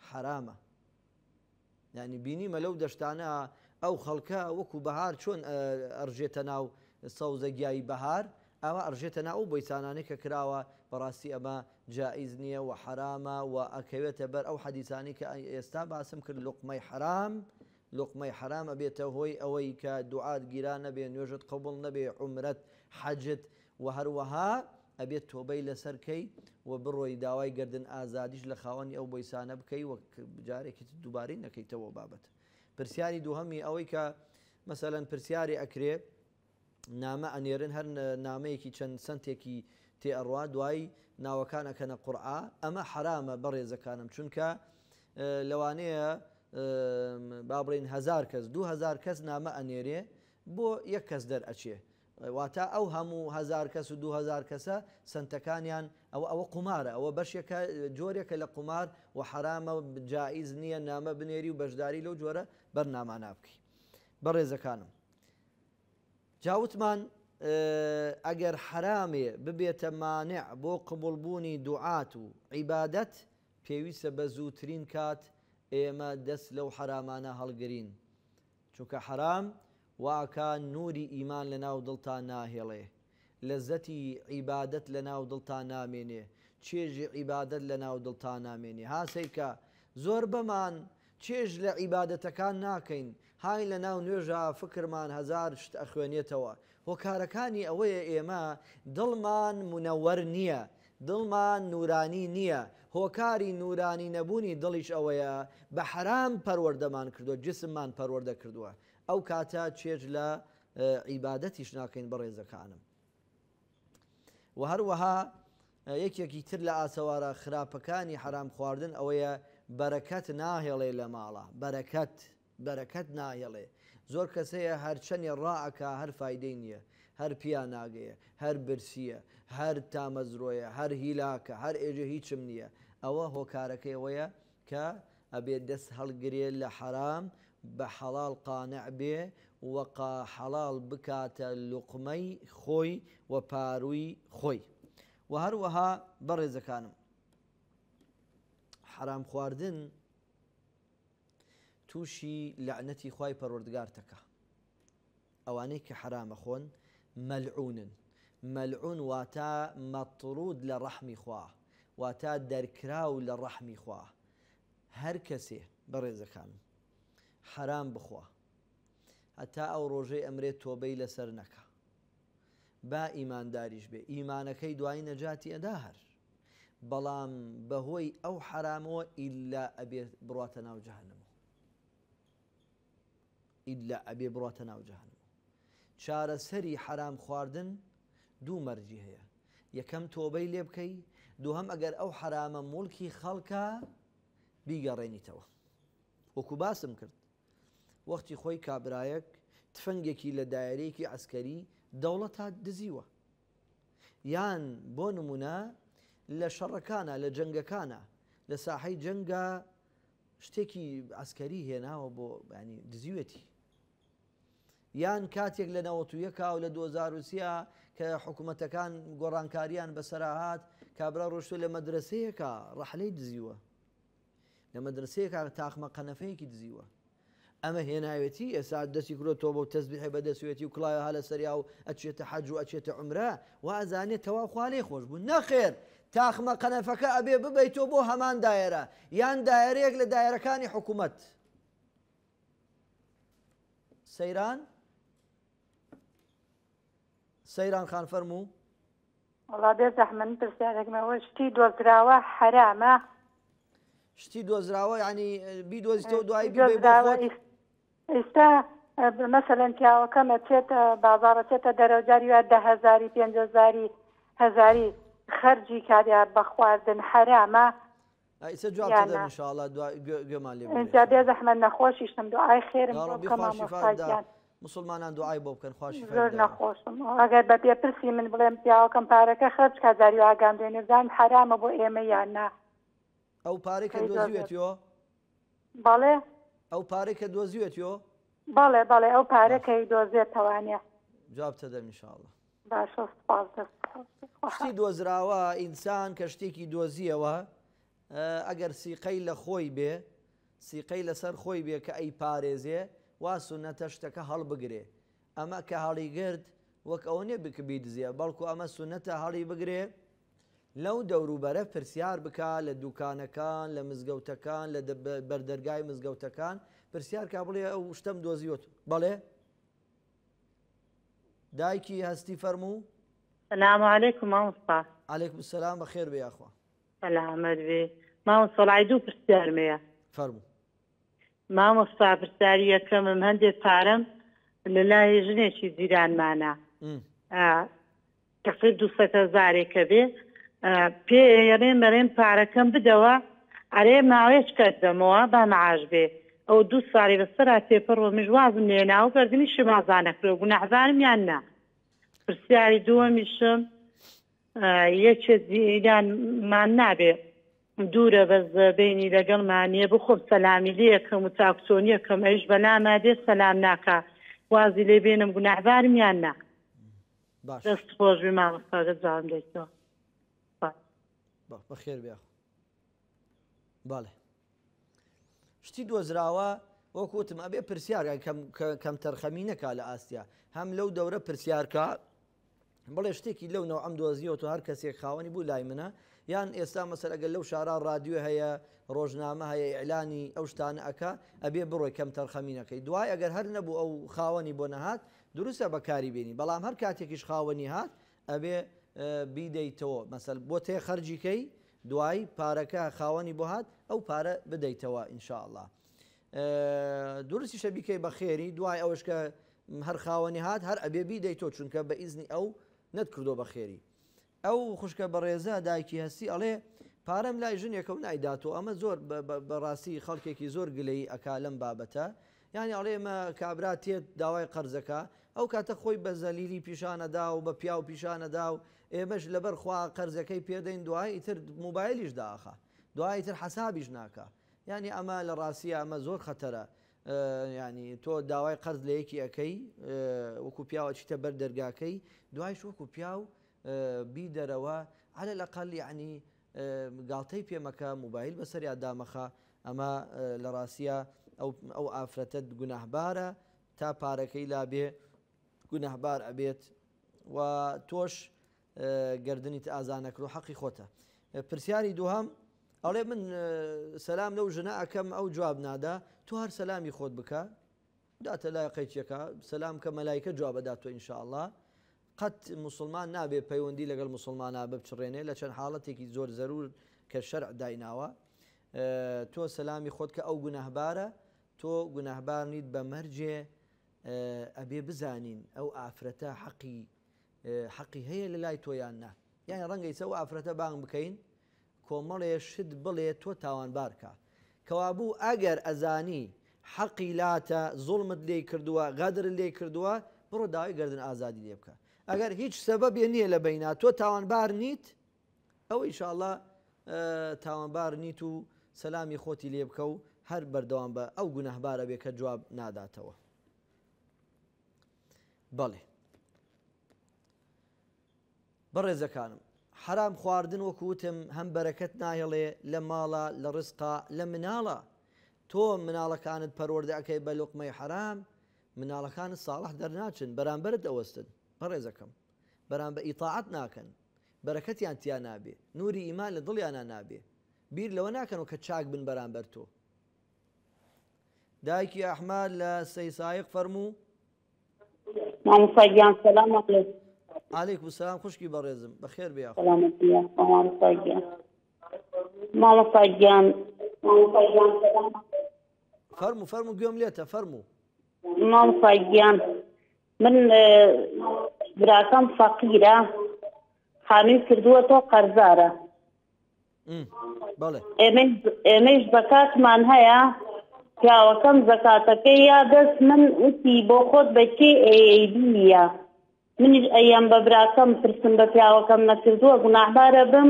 حرامە ینی بینیمە لەو دەشتانە ئەو خەڵکە وەکو بەهار چۆن ئەرژێتە ناو سەوزە گیایی بەهار ئەوە ئەرژێتە ناو بۆیسانانی کە کراوە بەڕاستی ئەمە جائیز نییە و حرامە و ئەکەوێتە بەر ئەو حەدیسانی کە ئێستا باسم کرد لقمەی حرام لقمەی حرامە بێتە هۆی ئەوەی کە دوعات گیران نەبێ نوێژت قبول نەبێ عمرەت حەجت و هەروەها ئەبێت تۆبەی لەسەرکەی و بڕۆی داوای گردن ئازادیش لە خاوەنی ئەو بەیسانە بکەی وە جارێکی دووبارەی نەکەیتەوە بابەت پرسیاری دووهەمی ئەوەی کە مثلەن پرسیاری ئەکرێ نامە ئەنێرن هەر نامەیەکی چەند سنتێکی تێئڕوا دوای ناوەکانەکەنە قورآ ئەمە حرامە بەڕێزەکانم چونکە لەوانەیە با بڵین هزار کەس 2000 کەس نامە ئەنێرێ بۆ یەک کەس دەرئەچێ واتە ئەو هەموو هزار کەس و 2000 کەسە سنتەکانیان ئەو ئەوە قمارە ئەوە بەشێکە جۆرێکە لە قمار و حرامە جاییز نییە نامە بنێری و بەشداری لەو جۆرە بەرنامانە بکەی بەڕێزەکانم جاوتمان ئەگەر حرامێ ببێتە مانع بۆ قبولبوونی دوعات و عیبادەت پێویستە بە زووترین کات ئێمە دەست لەو حرامانە هەڵگرین چونکە حرام واکان نوری ئیمان لە ناو دڵتان ناهێڵێ لە زەتی عیبادت لە ناو دڵتان نامێنێ چێژی عیبادت لە ناو دڵتان نامێنێ هاسێکە زۆر بەمان چێژ لە عیبادەتەکان ناکەین های لە ناو نوێژە فکرمان هزار شت ئەخوێنێتەوە هۆکارەکانی ئەوەیە ئێمە دڵمان منەوەەر نییە دڵمان نورانی نییە هۆکاری نورانی نەبوونی دڵیش ئەوەیە بە حرام پەروەردەمان کردووە جسممان پەروەەردە کردووە ئەو کاتە چێژ لە عیباەتیش ناکەین بە ڕێزەکانم و هەروەها یەکێکی تر لە ئاسەوارە خراپەکانی حرام خواردن ئەوەیە بەرەکەت ناهێڵێ لە ماڵە بەرەکەت بەرەکەت ناهێڵێ زۆر کەسەیە هەرچەنی ڕائەکە هەر فیدەی نییە هەر پیا ناگەیە هەر برسیە هەر تامەزرۆیە هەر هیلاکە هەر ئێجە هیچم نییە ئەوە هۆکارەکەیەوەیە کە ئەبێت دەست هەڵگرێت لە حرام بە حەڵال قانع بێ وەقا حەڵال بکاتە لوقمەی خۆی و پاروی خۆی و هەروەها بەڕێزەکانم حرام خواردن تووشی لعنەتی خی پەروەردگارتەکە ئەوانەی کە حرامە خۆن مەلعونن ملعون واتا مطرود لە ڕەحمی خوا واتا دركراو لە ڕەحمی خوا هەر کەسێ بەڕێزەکان حرام بخوا هەتا او روجي ئەمرێت توبي لەسەر نەکە با ئیمانداریش بێ ئیمانەکەی دوای نەجاتی نجاتي اداهر بلام بهوي او حرام ئیلا ئەبێت بڕاتە ناو جەهنمەوە ئیلا ئەبێ بڕاتە ناو جەهنمەوە چارەسەری حرام خواردن دوو مەرجی هەیە یەکەم تۆبەی لێ بکەی دووهەم ئەگەر ئەو حرامە مڵکی خەڵکە بیگەڕێنیتەوە وەکو باسم کرد وەختی خۆی کابراایەک تفەنگێکی لە دایرەیەکی ئەسکەری دەوڵەت تا دزیوە یان بۆ نمونە لە شەڕەکانە لە جنگەکانە لە ساحەی جەنگە شتێکی ئەسکەری هێناوە بۆ ینی دزیوێتی یان کاتێک لە نەوەتویەکە و لە 2023 کە حکوومەتەکان گۆڕانکاریان بەسەراهات کابرا ڕۆشتو لە مەدرسەیەکە ڕحلەی دزیوە لە مەدرسەیەکە تاخمە قەنەفەیەکی دزیوە ئەمە هێناوێتی ئێسا دەستی کرۆ تۆ بۆ تەزبیح بەدەسوێتی و کڵایە هە لە سەریا و ئەچێتە حەج و ئەچێتە عمرە و ئازانێت تەوا خوالێ خۆش بوو نەخێر تاخمە قەنەفەکە ئەبێ ببیت تۆ بۆ هەمان دایرە یان دایرەیەک لە دایرەکانی حکوومەت سەیران سيران خان فرمو وڵا بێزەح من پرسیارێکمەوە شتی دۆزراوە حرامە شتی دۆزراوە ینی بیدۆزیتەوە دوای ئێستا مەسەلەن پیاوەکەمە چێتە بازارە چێتە دەرەوجاری وا دههزاری پێزاری هزاری خەرجی کاریار بە خواردن حرامە ئەیسە جواب بێزەحمە نەخۆشیشتم دوعای خێرم کەمە مۆستاجیان مسلمانان دوعای بۆ بکەن خۆشی زۆر نەخۆشم ئەگەر بە پێپرسی من بڵێم پیاوەکەم پارەکە خەرچ کازاری ئاگام دوێنێزان حرامە بۆ ئێمە یاننا ئەو پارێکە دۆزیێتیۆ بەڵێ ئەو پارێکە دۆزیێتیۆ بەڵێ بەڵێ ئەو پارەکەی دۆزێت توانێ جوابتە دەمیشاڵە باششتی دۆزراوە ئینسان کە شتێکی دۆزیەوە ئەگەر سیقەی لە خۆی بێ سیقەی لەسەر خۆی بێ کە ئەی پارێزێ وا سونەتە شتەکە هەڵبگرێ ئەمە کە هەڵی گرد وەک ئەو نێ بکبی دزیە بەڵکو ئەمە سونەتە هەڵی بگرێ لەو دەوروبەرە پرسیار بک لە دوکانەکان لە مزگەوتەکان لە بەردەرگای مزگەوتەکان پرسیار کا بڵێ ئەو شتم دۆزیوت بەڵێ دایکی هەستی فەرموو سلام عليكم مامستا عليكم السلام بخير بيا اخوة سلامت بي مامستا العيدو برسيار ميا فرمو مامۆستا پرسیاری یەکەمم هەندێک پارەم لە لای ژنێکی زیرانمانە تقریب دوسەکە زارێکە بێ پێێڕێ مەرێن پارەکەم بدەوە ئەرێ ماوەیەش کردمەوە با معاش بێ ئەو دوو ساری بەسرا تێپەڕۆ مژوازم لێنا و بەردنی شمازانەکرۆ بوو نەحزانمیان نا پرسیاری دووەمیشم یەکێ زیرانمان نابێ دوورە بەز بینی لەگەڵ مانیە بخۆم سەلامی لەکەم و چاکچۆنیەکەم ئەوش بەلامە دێ سەسلام ناکە وازی لێ بێنم گوناهبارمیان نا دەست خۆش مامەستاگە جاام دەیتەوە بەخێر بیا باڵێ شتی دۆزراوە وەکوتم ئەبێ پرسیار کەم تەرخەمی نەکا لە ئاستیا هەم لەو دەورە پرسیارکە بڵێ شتێکی لەو نەوە ئەم دۆزیەوە تو هەر کەسێک خاوەنی بوو لای منە یان ئێستا مەسەر ئەگەر لەو شاران رادیو هەیە ڕۆژنامە هەیە ئەلانی ئەو شتانە ئەک ئەبێ بڕۆی کەم تەرخەمینەکەی دوای ئەگەر هەر نەبوو ئەو خاوەنی بۆ نەهات دروستە بەکاری بینی بەڵام هەر کاتێکیش خاوەنی هات ئەبێ بیدەیتەوە مەسەر بۆ تێ خەرجیکەی دوای پارەکە خاوەنی بۆ هات ئەو پارە بدەیتەوە ئینشاءله درستی شەبیکەی بە خێری دوای ئەوشکە هەر خاوەنی هات هەر ئەبێ بیدەیتۆ چونکە بە ئیزنی ئەو نەتکردو بە خێری ئەو خوشکە بەڕێزە دایکی هەستی ئەڵێ پارەم لای ژنیەکە و نایداتەوە ئەمە زۆر بەڕاستی خەڵکێکی زۆر گلەی ئەکا لەم بابەتە ینی ئەڵێمە کابرا تێت داوای قەرزەکە ئەو کاتە خۆی بە زەلیلی پیشانەدا و بە پیا و پیشانەدا و ئێمەش لەبەر خوا قەرزەکەی پێدەین دوای ئیتر موبایلیش داخە دوایتر حسابیش ناکە ینی ئەمە لە ڕاستی ئەمە زۆر خەتەرە ینی تۆ داوای قەرز لە یەکی ئەەکەی وەکو پیاوە چیتە بەر دەرگاکەی دوایش وەکو پیا و بیدەرەوە على لەقل یعنی گاڵتەی پێمەکە موبایل بەسەر یادامەخە ئەمە لە ڕاستە ئەو ئافرەتت گوناهبارە تا پارەکەی لابێ گوناهبار ئەبێت و تۆش گردنیت ئازانەکر و حەقی خۆتە پرسیاری دوهام ئەڵێ من سەسلام لەو ژنە ئەەکەم ئەو جواب نادا تو هەر سەسلامی خۆت بکە داتە لای قەیچەکە سەسلام کە مەلایکە جوابەدا تۆ ئینشاءله قەت مسلمان نابێ پەیوەندی لەگەڵ مسلمانە ببچڕێنێ لە چەند حاڵەتێکی زۆر زەرور کە شەرع دایناوە تۆ سەلامی خۆت کە ئەو گونەهبارە تۆ گونەهبار نیت بە مەرجێ ئەبێ بزانین ئەو ئافرەتە حەقی حەقی هەیە لە لای تۆیان نا یان ڕەنگەی چە و ئافرەتە بانگ بکەین کۆمەڵێ شت بڵێ تۆ تاوانبارکە کەوابوو ئەگەر ئەزانی حەقی لاتە زڵمت لێ کردووە غادر لێ کردووە بڕۆ داوای گردن ئازادی لێ بکە ئەگەر هیچ سەبەبێ نییە لە بەینا تۆ تاوانبار نیت ئەو ئیشاءله تاوانبار نیت و سەلامی خۆتی لێ بکە و هەر بەردەوام بە ئەو گونەهبارە بێ کە جواب ناداتەوە بەڵێ بەڕێزەکانم حرام خواردن وەکوتم هەم بەرەکەت نایەڵێ لە ماڵە لە ڕستقا لە مناڵە تۆ مناڵەکانت پەروەردە ئەەکەی بە لقمەی حرام مناڵەکانت ساڵح دەرناچن بەرامبەرت ئەوەستن بريزكم برام بإطاعتنا كان بركتي أنت يا نابي نوري إيمان لضلي أنا نابي بير لو ناكن وكتشاك بن برام برتو دايك يا أحمد لسي سايق فرمو نعم صيام سلام عليكم عليكم السلام خشكي بريزم بخير بيا سلام عليكم نعم صيام نعم صيام فرمو فرمو قيوم ليتا فرمو نعم صيام من براکەم فەقیرە خانووی کردووە تۆ قەرزارە ئێمەش بەکاتمان هەیە پیاوەکەم زەکاتەکەی یا دەست من وتی بۆ خۆت بەکێ ئەیە منیش ئەیەم بە براکەم پرسم بە پیاوەکەم نەکردووە گوناحبارە بم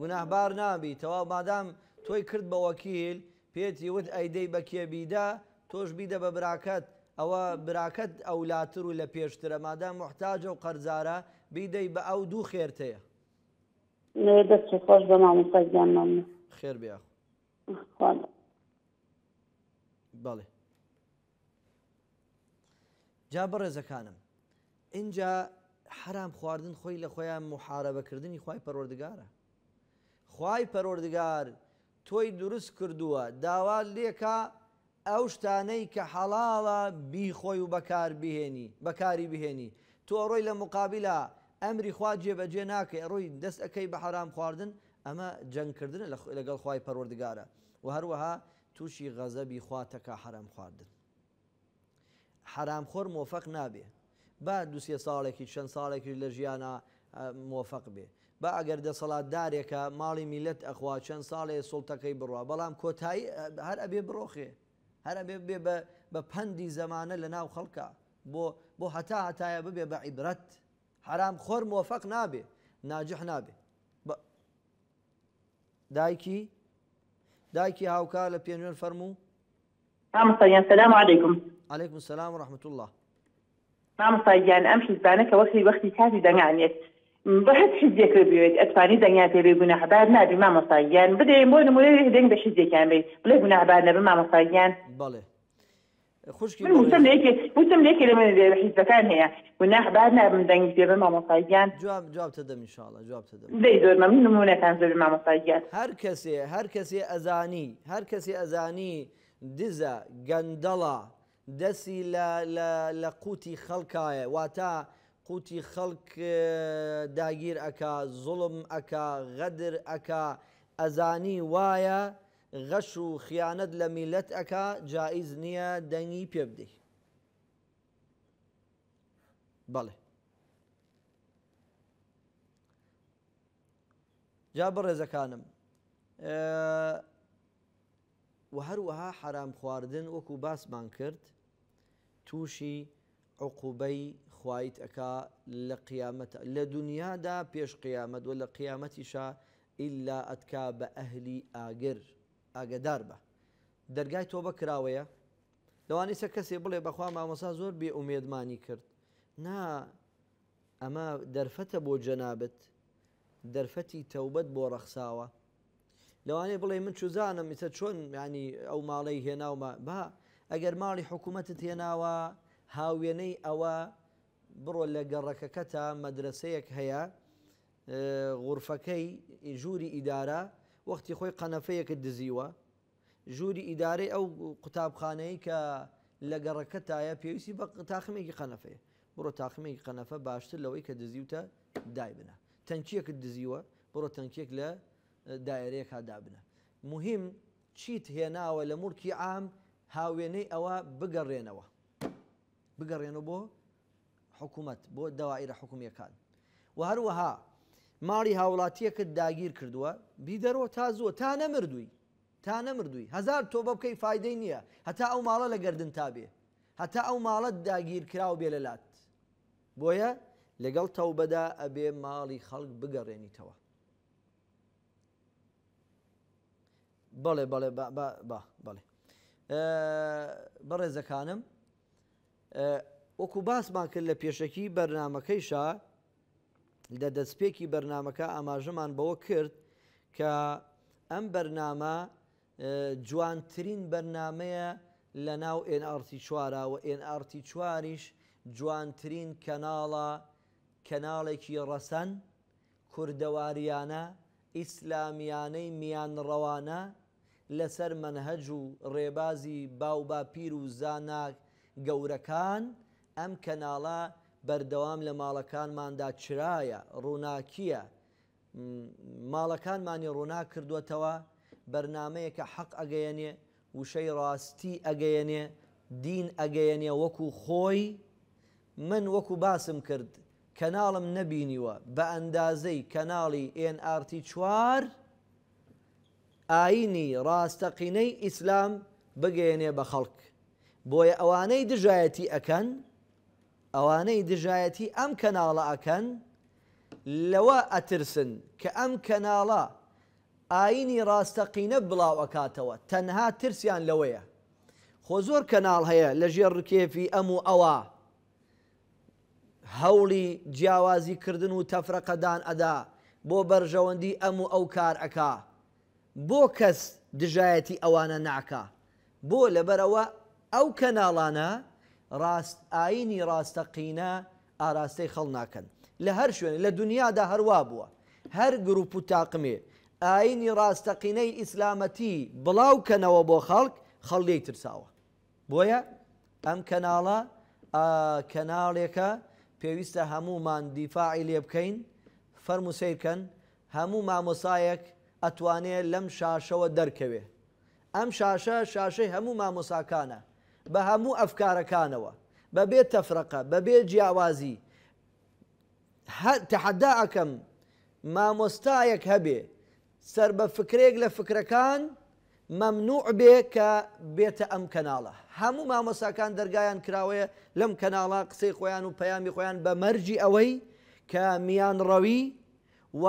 گوناحبار نابی تەوا مادام تۆی کرد بە وەکیل پێتی وت ئەیدەی بە کێبیدا تۆش بیدە بە براکەت ئەوە براکەت ئەولاتر و لە پێشترە مادا محتاجە و قەرزارە بیدەی بە ئەو دوو خێرتەیە دەست خۆش بە مامۆستاگیان خێر بیا بەڵێ جا بەڕێزەکانم اینجا حرام خواردن خۆی لە خۆیان محارەبەکردنی خی پەرۆردگارە خی پەرۆردگار تۆی دروست کردووە داوا لێکە ئەو شتانەی کە حەڵاڵە بیخۆی و بەکار بهێنی بەکاری بهێنی تۆ ڕۆی لە مقابلە ئەمری خوا جێبەجێ ناکەی ڕووی دەست ئەەکەی بە حرام خواردن ئەمە جەنگکردن لەگەڵ خی پەروەردگارە و هەروەها تووشی غەزەبی خواتەکە حرام خواردن حرامخۆر مۆفق نابێ با دوسێ ساڵێکی چەند ساڵێکی لە ژیانە مۆفق بێ با ئەگەر دەسەڵاتدارێکە ماڵی میلەت ئەخوا چەند ساڵێ سڵتەکەی بڕوە بەڵام کۆتایی هەر ئەبێ بڕۆخێ هر بی هەرە بێ بە پەنی زەمانە لە ناو بو بو حتی حتی بی بی بە عبرت حرام خور موفق نابه ناجح نابێ دایکی دایکی هاوکار لە پێنوێن فەرموو سلام عليكم عليكم السلام ورحمة الله مام صايان أمشي زبانك وخي وقتي تاتي دنگانيت بە هەت حزیەکە بێت مصيان بدي پێ گوناحبار نابی مامەساییان بدەین بلي نمونێ هدەنگ بە شزیەکان بێ بڵێ گوناحبار نەبە مامەساییان بڵێ خوشکیوتم لێکی لە من حیزەکان هەیە گوناحبار نابم دەنگی پێ بە مصيان جواب جوابتە دەمیشاڵە جوابتە دەی زۆر مەمن نمونونەکان زۆر مامەساییان هەر کەسێ هەر کەسێ ئەزانی هەر کەسی ئەزانی دزە گەندەڵە لا لا قوتی خەڵکایە واتا قوتی خەڵک داگیر ئەکا زوڵم ئەکا غەدر ئەکا ئەزانی وایە غەش و خیانەت لە میلەت ئەکا جائز نییە دەنگی پێ بدەی بەڵێ جا بەڕێزەکانم و هەروەها حرام خواردن وەکو باسمان کرد تووشی عقوبەی خوایت ئەک لە قیامەت لە دنیادا پێش قیامەت و لە قیامەتیشا ئللا ئەتکا بە ئەهلی ئاگر ئاگدار بە دەرگای تۆ بە کراوەیە لەوانیسە کەسێ بڵێ بەخوا مامەسا زۆر بێ ئومێدمانی کرد نا ئەمە دەرفەتە بۆ جەنابەت دەرفەتی تەوبەت بۆ ڕەخساوە لەوانێ بڵێ من چزانم میتە چۆن ینی ئەو ماڵی هێناومە با ئەگەر ماڵی حکوومەتت هێناوە هاوێنەی ئەوە بڕۆ لە گەڕەکەکەتا مەدرسەیەک هەیە غورفەکەی ژووری ئیدارە وەختی خۆی قەنەفەیەکت دزیوە ژووری ئیدارەی ئەو قوتابخانەی کە لە گەڕەکە تایە پێویستی بە تاخمێکی قەنەفێ بڕۆ تاخمێکی قەنەفە باشتر لەوەی کە دزیوتە دای بنە تەنکیەکت دزیوە بڕۆ تەنکێک لە دایرەیەک هادابنە مهم چیت هێناوە لە مورکی عام هاوێنەی ئەوە بگەڕێنەوە بگەڕێنەوە بۆ حکوومەت بۆ داوائرە حکومیەکان و هەروەها ماڵی هاوڵاتیەکت داگیر کردووە بیدەرۆ تا زووە تا نەمردووی تا نەمردووی هزار تۆ بە بکەی فیدەی نییە هەتا ئەو ماڵە لە گردن تابێ هەتا ئەو ماڵەت داگیر کراو بێ لەلات بۆیە لەگەڵ تەوبەدا ئەبێ ماڵی خەڵک بگەڕێنیتەوە بەڵێ بەڵێ بەڵێ بەڕێزەکانم وەکو باسمان کرد لە پێشەکی بەرنمەکەیشا لە دەستپێکی بەرنمەکە ئاماژەمان بەوە کرد کە ئەم بەرنامە جوانترین بەرنمەیە لە ناو ئNRتی چوارە و ئNRتی چواریش جوانترین کەناڵە کەناڵێکی ڕەسەن کوردەواریانە ئیسلامیانەی میانڕەوانە لەسەر منهەج و ڕێبازی باو باپیر و زاناک گەورەکان ئەم کەناڵە بەردەوام لە ماڵەکانماندا چرایە ڕووناکیە ماڵەکانمانی ڕوونا کردوەتەوە بەرنمەیەکە حەق ئەگەیەنێ وشەی ڕاستی ئەگەیەنێ دین ئەگەیەنێ وەکو خۆی من وەکو باسم کرد کەناڵم نەبینیوە بە ئەندازەی کەناڵی NRT چوار ئاینی ڕاستەقینەی ئیسلام بگەێنێ بە خەڵک بۆیە ئەوانەی دژایەتی ئەکەن ئەوانەی دژایەتی ئەم کەناڵە ئەکەن لەوە ئەترسن کە ئەم کەناڵە ئاینی ڕاستەقینە بڵاوەکاتەوە تەنها ترسیان لەوەیە خۆ زۆر کەناڵ هەیە لە ژێر ڕکێفی ئەم و ئەوە هەوڵی جیاوازیکردن و تەفرەقەدان ئەدا بۆ بەرژەوەندی ئەم و ئەو کار ئەکا بۆ کەس دژایەتی ئەوانە ناکە بۆ لەبەرەوە ئەو کەناڵانە ڕاست ئاینی ڕاستەقینە ئاراستەی خەڵ ناکەن لە هەر شوێنێ لە دنیادا هەروە بووە هەر گروپ و تاقمێ ئاینی ڕاستەقینەی ئیسلامەتی بڵاوکەنەوە بۆ خەڵک خەڵی ترساوە بۆیە ئەم کەناڵە کەناڵێکە پێویستە هەمومان دیفاعی لێ بکەین فەرمو سیرکەن هەموو مامۆسایەک ئەتوانێت لەم شاشەوە دەرکەوێ ئەم شاشە شاشەی هەموو مامۆساکانە بە هەموو ئەفکارەکانەوە بەبێ تەفرەقە بەبێ جیاوازی تەحەدا ئەەکەم مامۆستایەک هەبێ سەر بە فکرێک لە فکرەکان مەمنوع بێ کە بێتە ئەم کەناڵە هەموو مامۆساکان دەرگایان کراوەیە لەم کەناڵە قسەی خۆیان و پەیامی خۆیان بە مەرجی ئەوەی کە میان ڕەوی و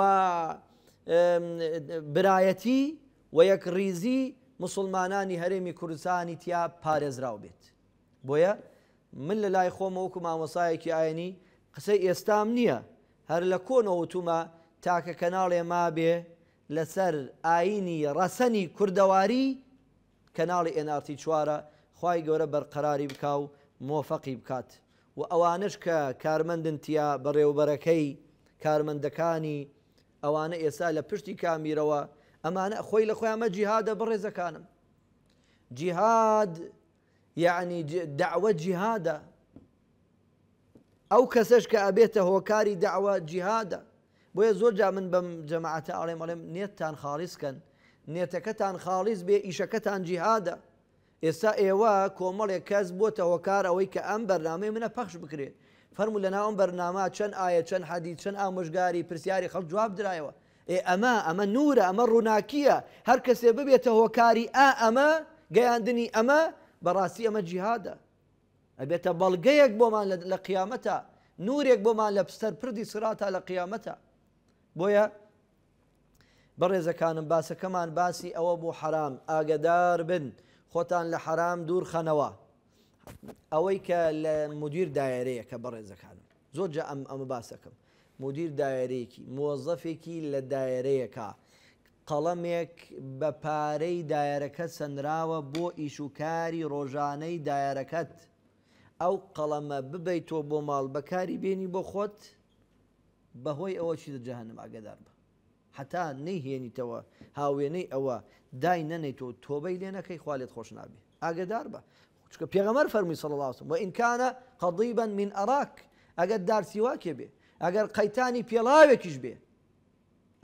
برایەتی و یەک ریزی مسلمانانی هەرێمی کوردستانی تیا پارێزراو بێت بۆیە من لە لای خۆمەوەکو مامۆسایەکی ئاینی قسەی ئێستام نییە هەر لە کۆنەوەتومە تاکە کەناڵێ ما بێ لەسەر ئاینی ڕەسەنی کوردەواری کەناڵی ئێنارتی چوارە خی گەورە بەرقەراری بکاو مۆفەقی بکات و ئەوانش کە کارمەندنتیا بەڕێوبەرەکەی کارمەندەکانی ئەوانە ئێستا لە پشتی کامیرەوە ئەمانە خۆی لە خۆیانمە جیهادە بڕێزەکانم جیهاد یعنی داوە جیهادە ئەو کەسش کە ئەبێتە هۆکاری داوە جیهادە بۆیە زۆر جا من بەم جەماعتە ئاڵێم ئەڵێم نێتتان خاڵیسکەن نێتەکەتان خاڵیز بێ ئیشەکەتان جیهادە ئێستا ئێوە کۆمەڵێک کەس بۆتە هۆکار ئەوەی کە ئەم بەرنامەی منە پەخش بکرێت فەرمو لە ناوم بەرنامە چەند ئاە چەند حەدی چەند ئامۆژگاری پرسیاری خەڵ جواب درایەوە ئێ ئەمە ئەمە نورە ئەمە ڕووناکیە هەر کەسێ ببێتە هۆکاری ئا ئەمە گەیاندنی ئەمە بەڕاستی ئەمە جیهادە ئەبێتە بەڵگەیەک بۆمان لە قیامەتە نورێک بۆمان لە پستەر پردی سراتە لە قیامەتە بۆیە بەڕێزەکانم باسەکەمان باسی ئەوە بۆ حرام ئاگدار بن خۆتان لە حرام دوور خەنەوە ئەوەی کە لە مدیر دایرەیە کە بەڕێزەکانم زۆر جا ئەم ئەمە باسەکەم مدیر دایرەیەکی مۆزەفێکی لە دایرەیەکە قەڵەمێک بە پارەی دایرەکە سنراوە بۆ ئیشوکاری ڕۆژانەی دایرەکەت ئەو قەڵەمە ببیتەوە بۆ ماڵ بەکاری بێنی بۆ خۆت بەهۆی ئەوە چی دەجههنم ئاگدار بە حتا نەیهێنیتەوە هاوێنەی ئەوە دای نەنێتەوە تۆبەی لێ نەکەی خوالێت خۆش نابێ ئاگدار بە چکە پێغەمەر فەرمی سەڵڵاوسم و ئینکانە قەضیبەن من عراک ئەگەر دارسیواکێ بێ ئەگەر قەیتانی پێڵاوێکیش بێ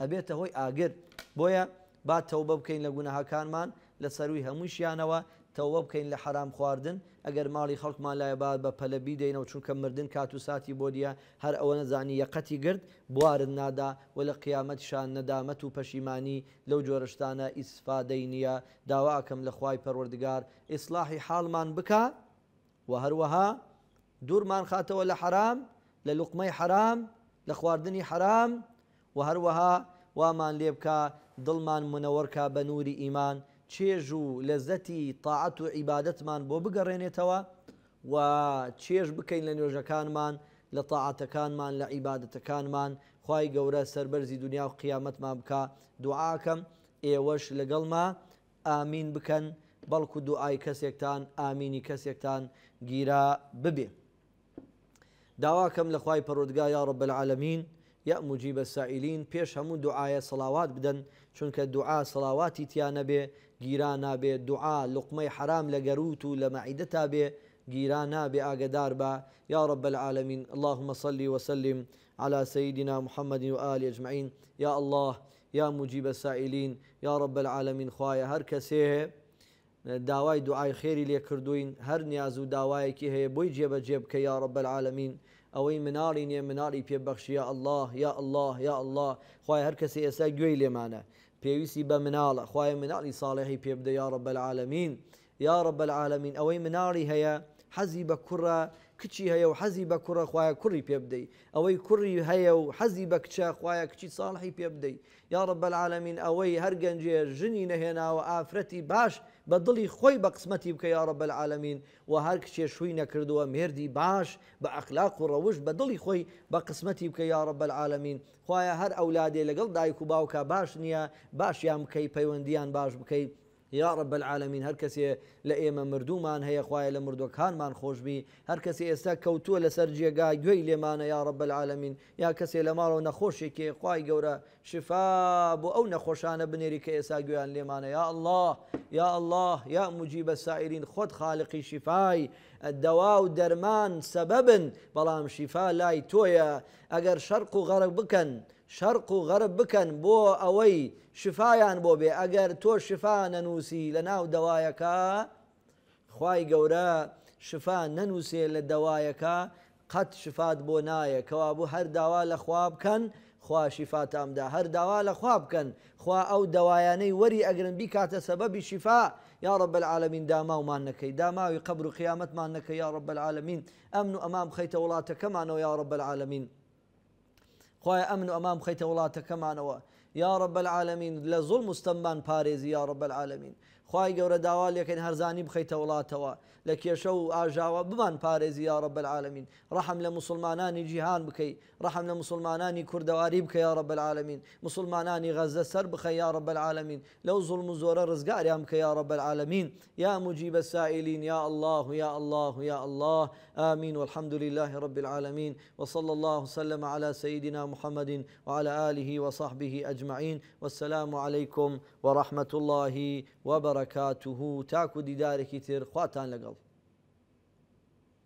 ئەبێتە هۆی ئاگر بۆیە با تەوبە بکەین لە گونەهاکانمان لە سەروی هەمووشیانەوە تەوە بکەین لە حرام خواردن ئەگەر ماڵی خەڵکمان لایە بعد بە پەلەبی دەینەوە چونکە مردن کات و ساتی بۆ دیە هەر ئەوە نەزانی یەقەتی گرت بوارن نادا و لە قیامەتشان نەدامەت و پەشیمانی لەو جۆرەشتانە ئیسفادەی نییە داواکەم لە خوای پەروەردگار ئیسلاحی حاڵمان بکە و هەروەها دوورمان خاتەوە لە حرام لە لوقمەی حرام لە خواردنی حرام و هەروەها وامان لێ بکە دڵمان منەوەرکە بە نووری ئیمان چێژ و لە زەتی تاعەت و عیباەتمان بۆ بگەڕێنێتەوە و چێژ بکەین لە نوێژەکانمان لە تاعاتەکانمان لە عیباەتەکانمان خی گەورە سربەرزی دنیا و قیامەتمان بکە دوعاکەم ئێوەش لەگەڵما ئامین بکەن بەڵکو دوعای کەسێکتان ئامینی کەسێکتان گیرە ببێ. داواکەم لخواي خی يا رب العالمين يا مجيب السائلين سائلین همو هەموو صلاوات بدن چونك دعاء صلاواتي تيانا تیانە گيرانا گیران دعاء لقمي حرام لگروتو لمعيدتا و گيرانا مەعیدەتا آقادار با يا رب العالمين اللهم صلي وسلم على سيدنا محمد وآل أجمعين يا الله يا مجيب السائلين يا رب العالمين خوايا هر کسيه داوای دوعای خيري لێ هر نيازو نیاز و داوایەکی هەیە جيب جێبەجێ بکە یا ڕب العالمین ئەوەی مناڵی نیە مناڵی پێبەخشی یا الله یا الله یا الله خخوای هەر کەسی ئێستا گوێی لێمانە پێویستی بە مناڵە خخوای مناڵی ساڵێهی پێبدە یاڕە بەعاالمین یاڕە بەعاالمین ئەوەی مناڵی هەیە حەزی بە کوڕە کچی هەیە و حەزی بە کوڕە خوایە کوڕی پێ بدەی ئەوەی کوڕی هەیە و حەزی بە کچە خوایە کچی ساڵحی پێ بدەی یاڕە بەعاالمین ئەوەی هەر گەنجێ ژنی نەهێناوە ئافرەتی باش بە دڵی خۆی بە قسمەتی بکە یاڕە بەعاالمین و هەر کچێ شووی نەکردووە مێردی باش بە ئەخلاق و ڕەوش بە دڵی خۆی بە قسمەتی بکە یاڕە بەعاالمین خخوایە هەر ئەولادێ لەگەڵ دایک و باوکە باش نییە باشیان بکەی پەیوەندیان باش بکەیت يا رب العالمين هەر کەسێ لە ئێمە مردومان هەیە خوایە لە مردوەکانمان خۆشببی هەر کەسی ئێستا کەوتووە لەسەر جێگا گوێی لێمانە یا رب العالمین یا کەسێ لە ماڵەوە نەخۆشێکی خوای گەورە شفا بۆ ئەو نەخۆشانە بنێری کە ئێستا گویان لێمانە یا الله یا الله یا مجيب سائرین خود خالقي شفاي الدواء درمان دەرمان بلام بەڵام لاي لای تۆیە ئەگەر شەرق و شرق وغرب بكن بو أوي شفايا بو بي بێ تو شفا ننوسي لنا دوايكا خواي خی شفا ننوسي لدوايكا قد شفات بو نايا كوابو هر هەر داوا لە خواب بکەن خوا شفا تام دا هر لە خواب كان خوا ئەو دەوایانەی وەری ئەگرن بیکاتە سبب شفا يا رب العالمین داماومان نەکەی داماوی قبر و ما نكي يا رب العالمين ئەمن و ئەمام خەیتە وڵاتەکەمانەوە يا رب العالمين امن امام خيت ئەمان بخەیتە وڵاتەکەمانەوە يا رب العالمين لا ظلم استمان پارێزی يا رب العالمین خی گەورە داوا لەکەین هەرزانی بخەیتە وڵاتەوە لك يا شو اجاوا بمان پارێزی يا رب العالمين رحم لە مسلمانانی بكي رحم ڕحم لە مسلمانانی کوردەواری بکە رب العالمين مسلمانانی غزه سەر بخە يا رب العالمين لو ظلم زور زۆرە ڕزگاریان بکە یا رب العالمین یا مجیبە سائلین يا الله يا الله يا الله آمين والحمد لله رب العالمين وصلى الله وسلم على سيدنا محمد وعلى آله وصحبه أجمعين والسلام عليكم ورحمة الله وبركاته تاكو ديدارك تير خواتان لقل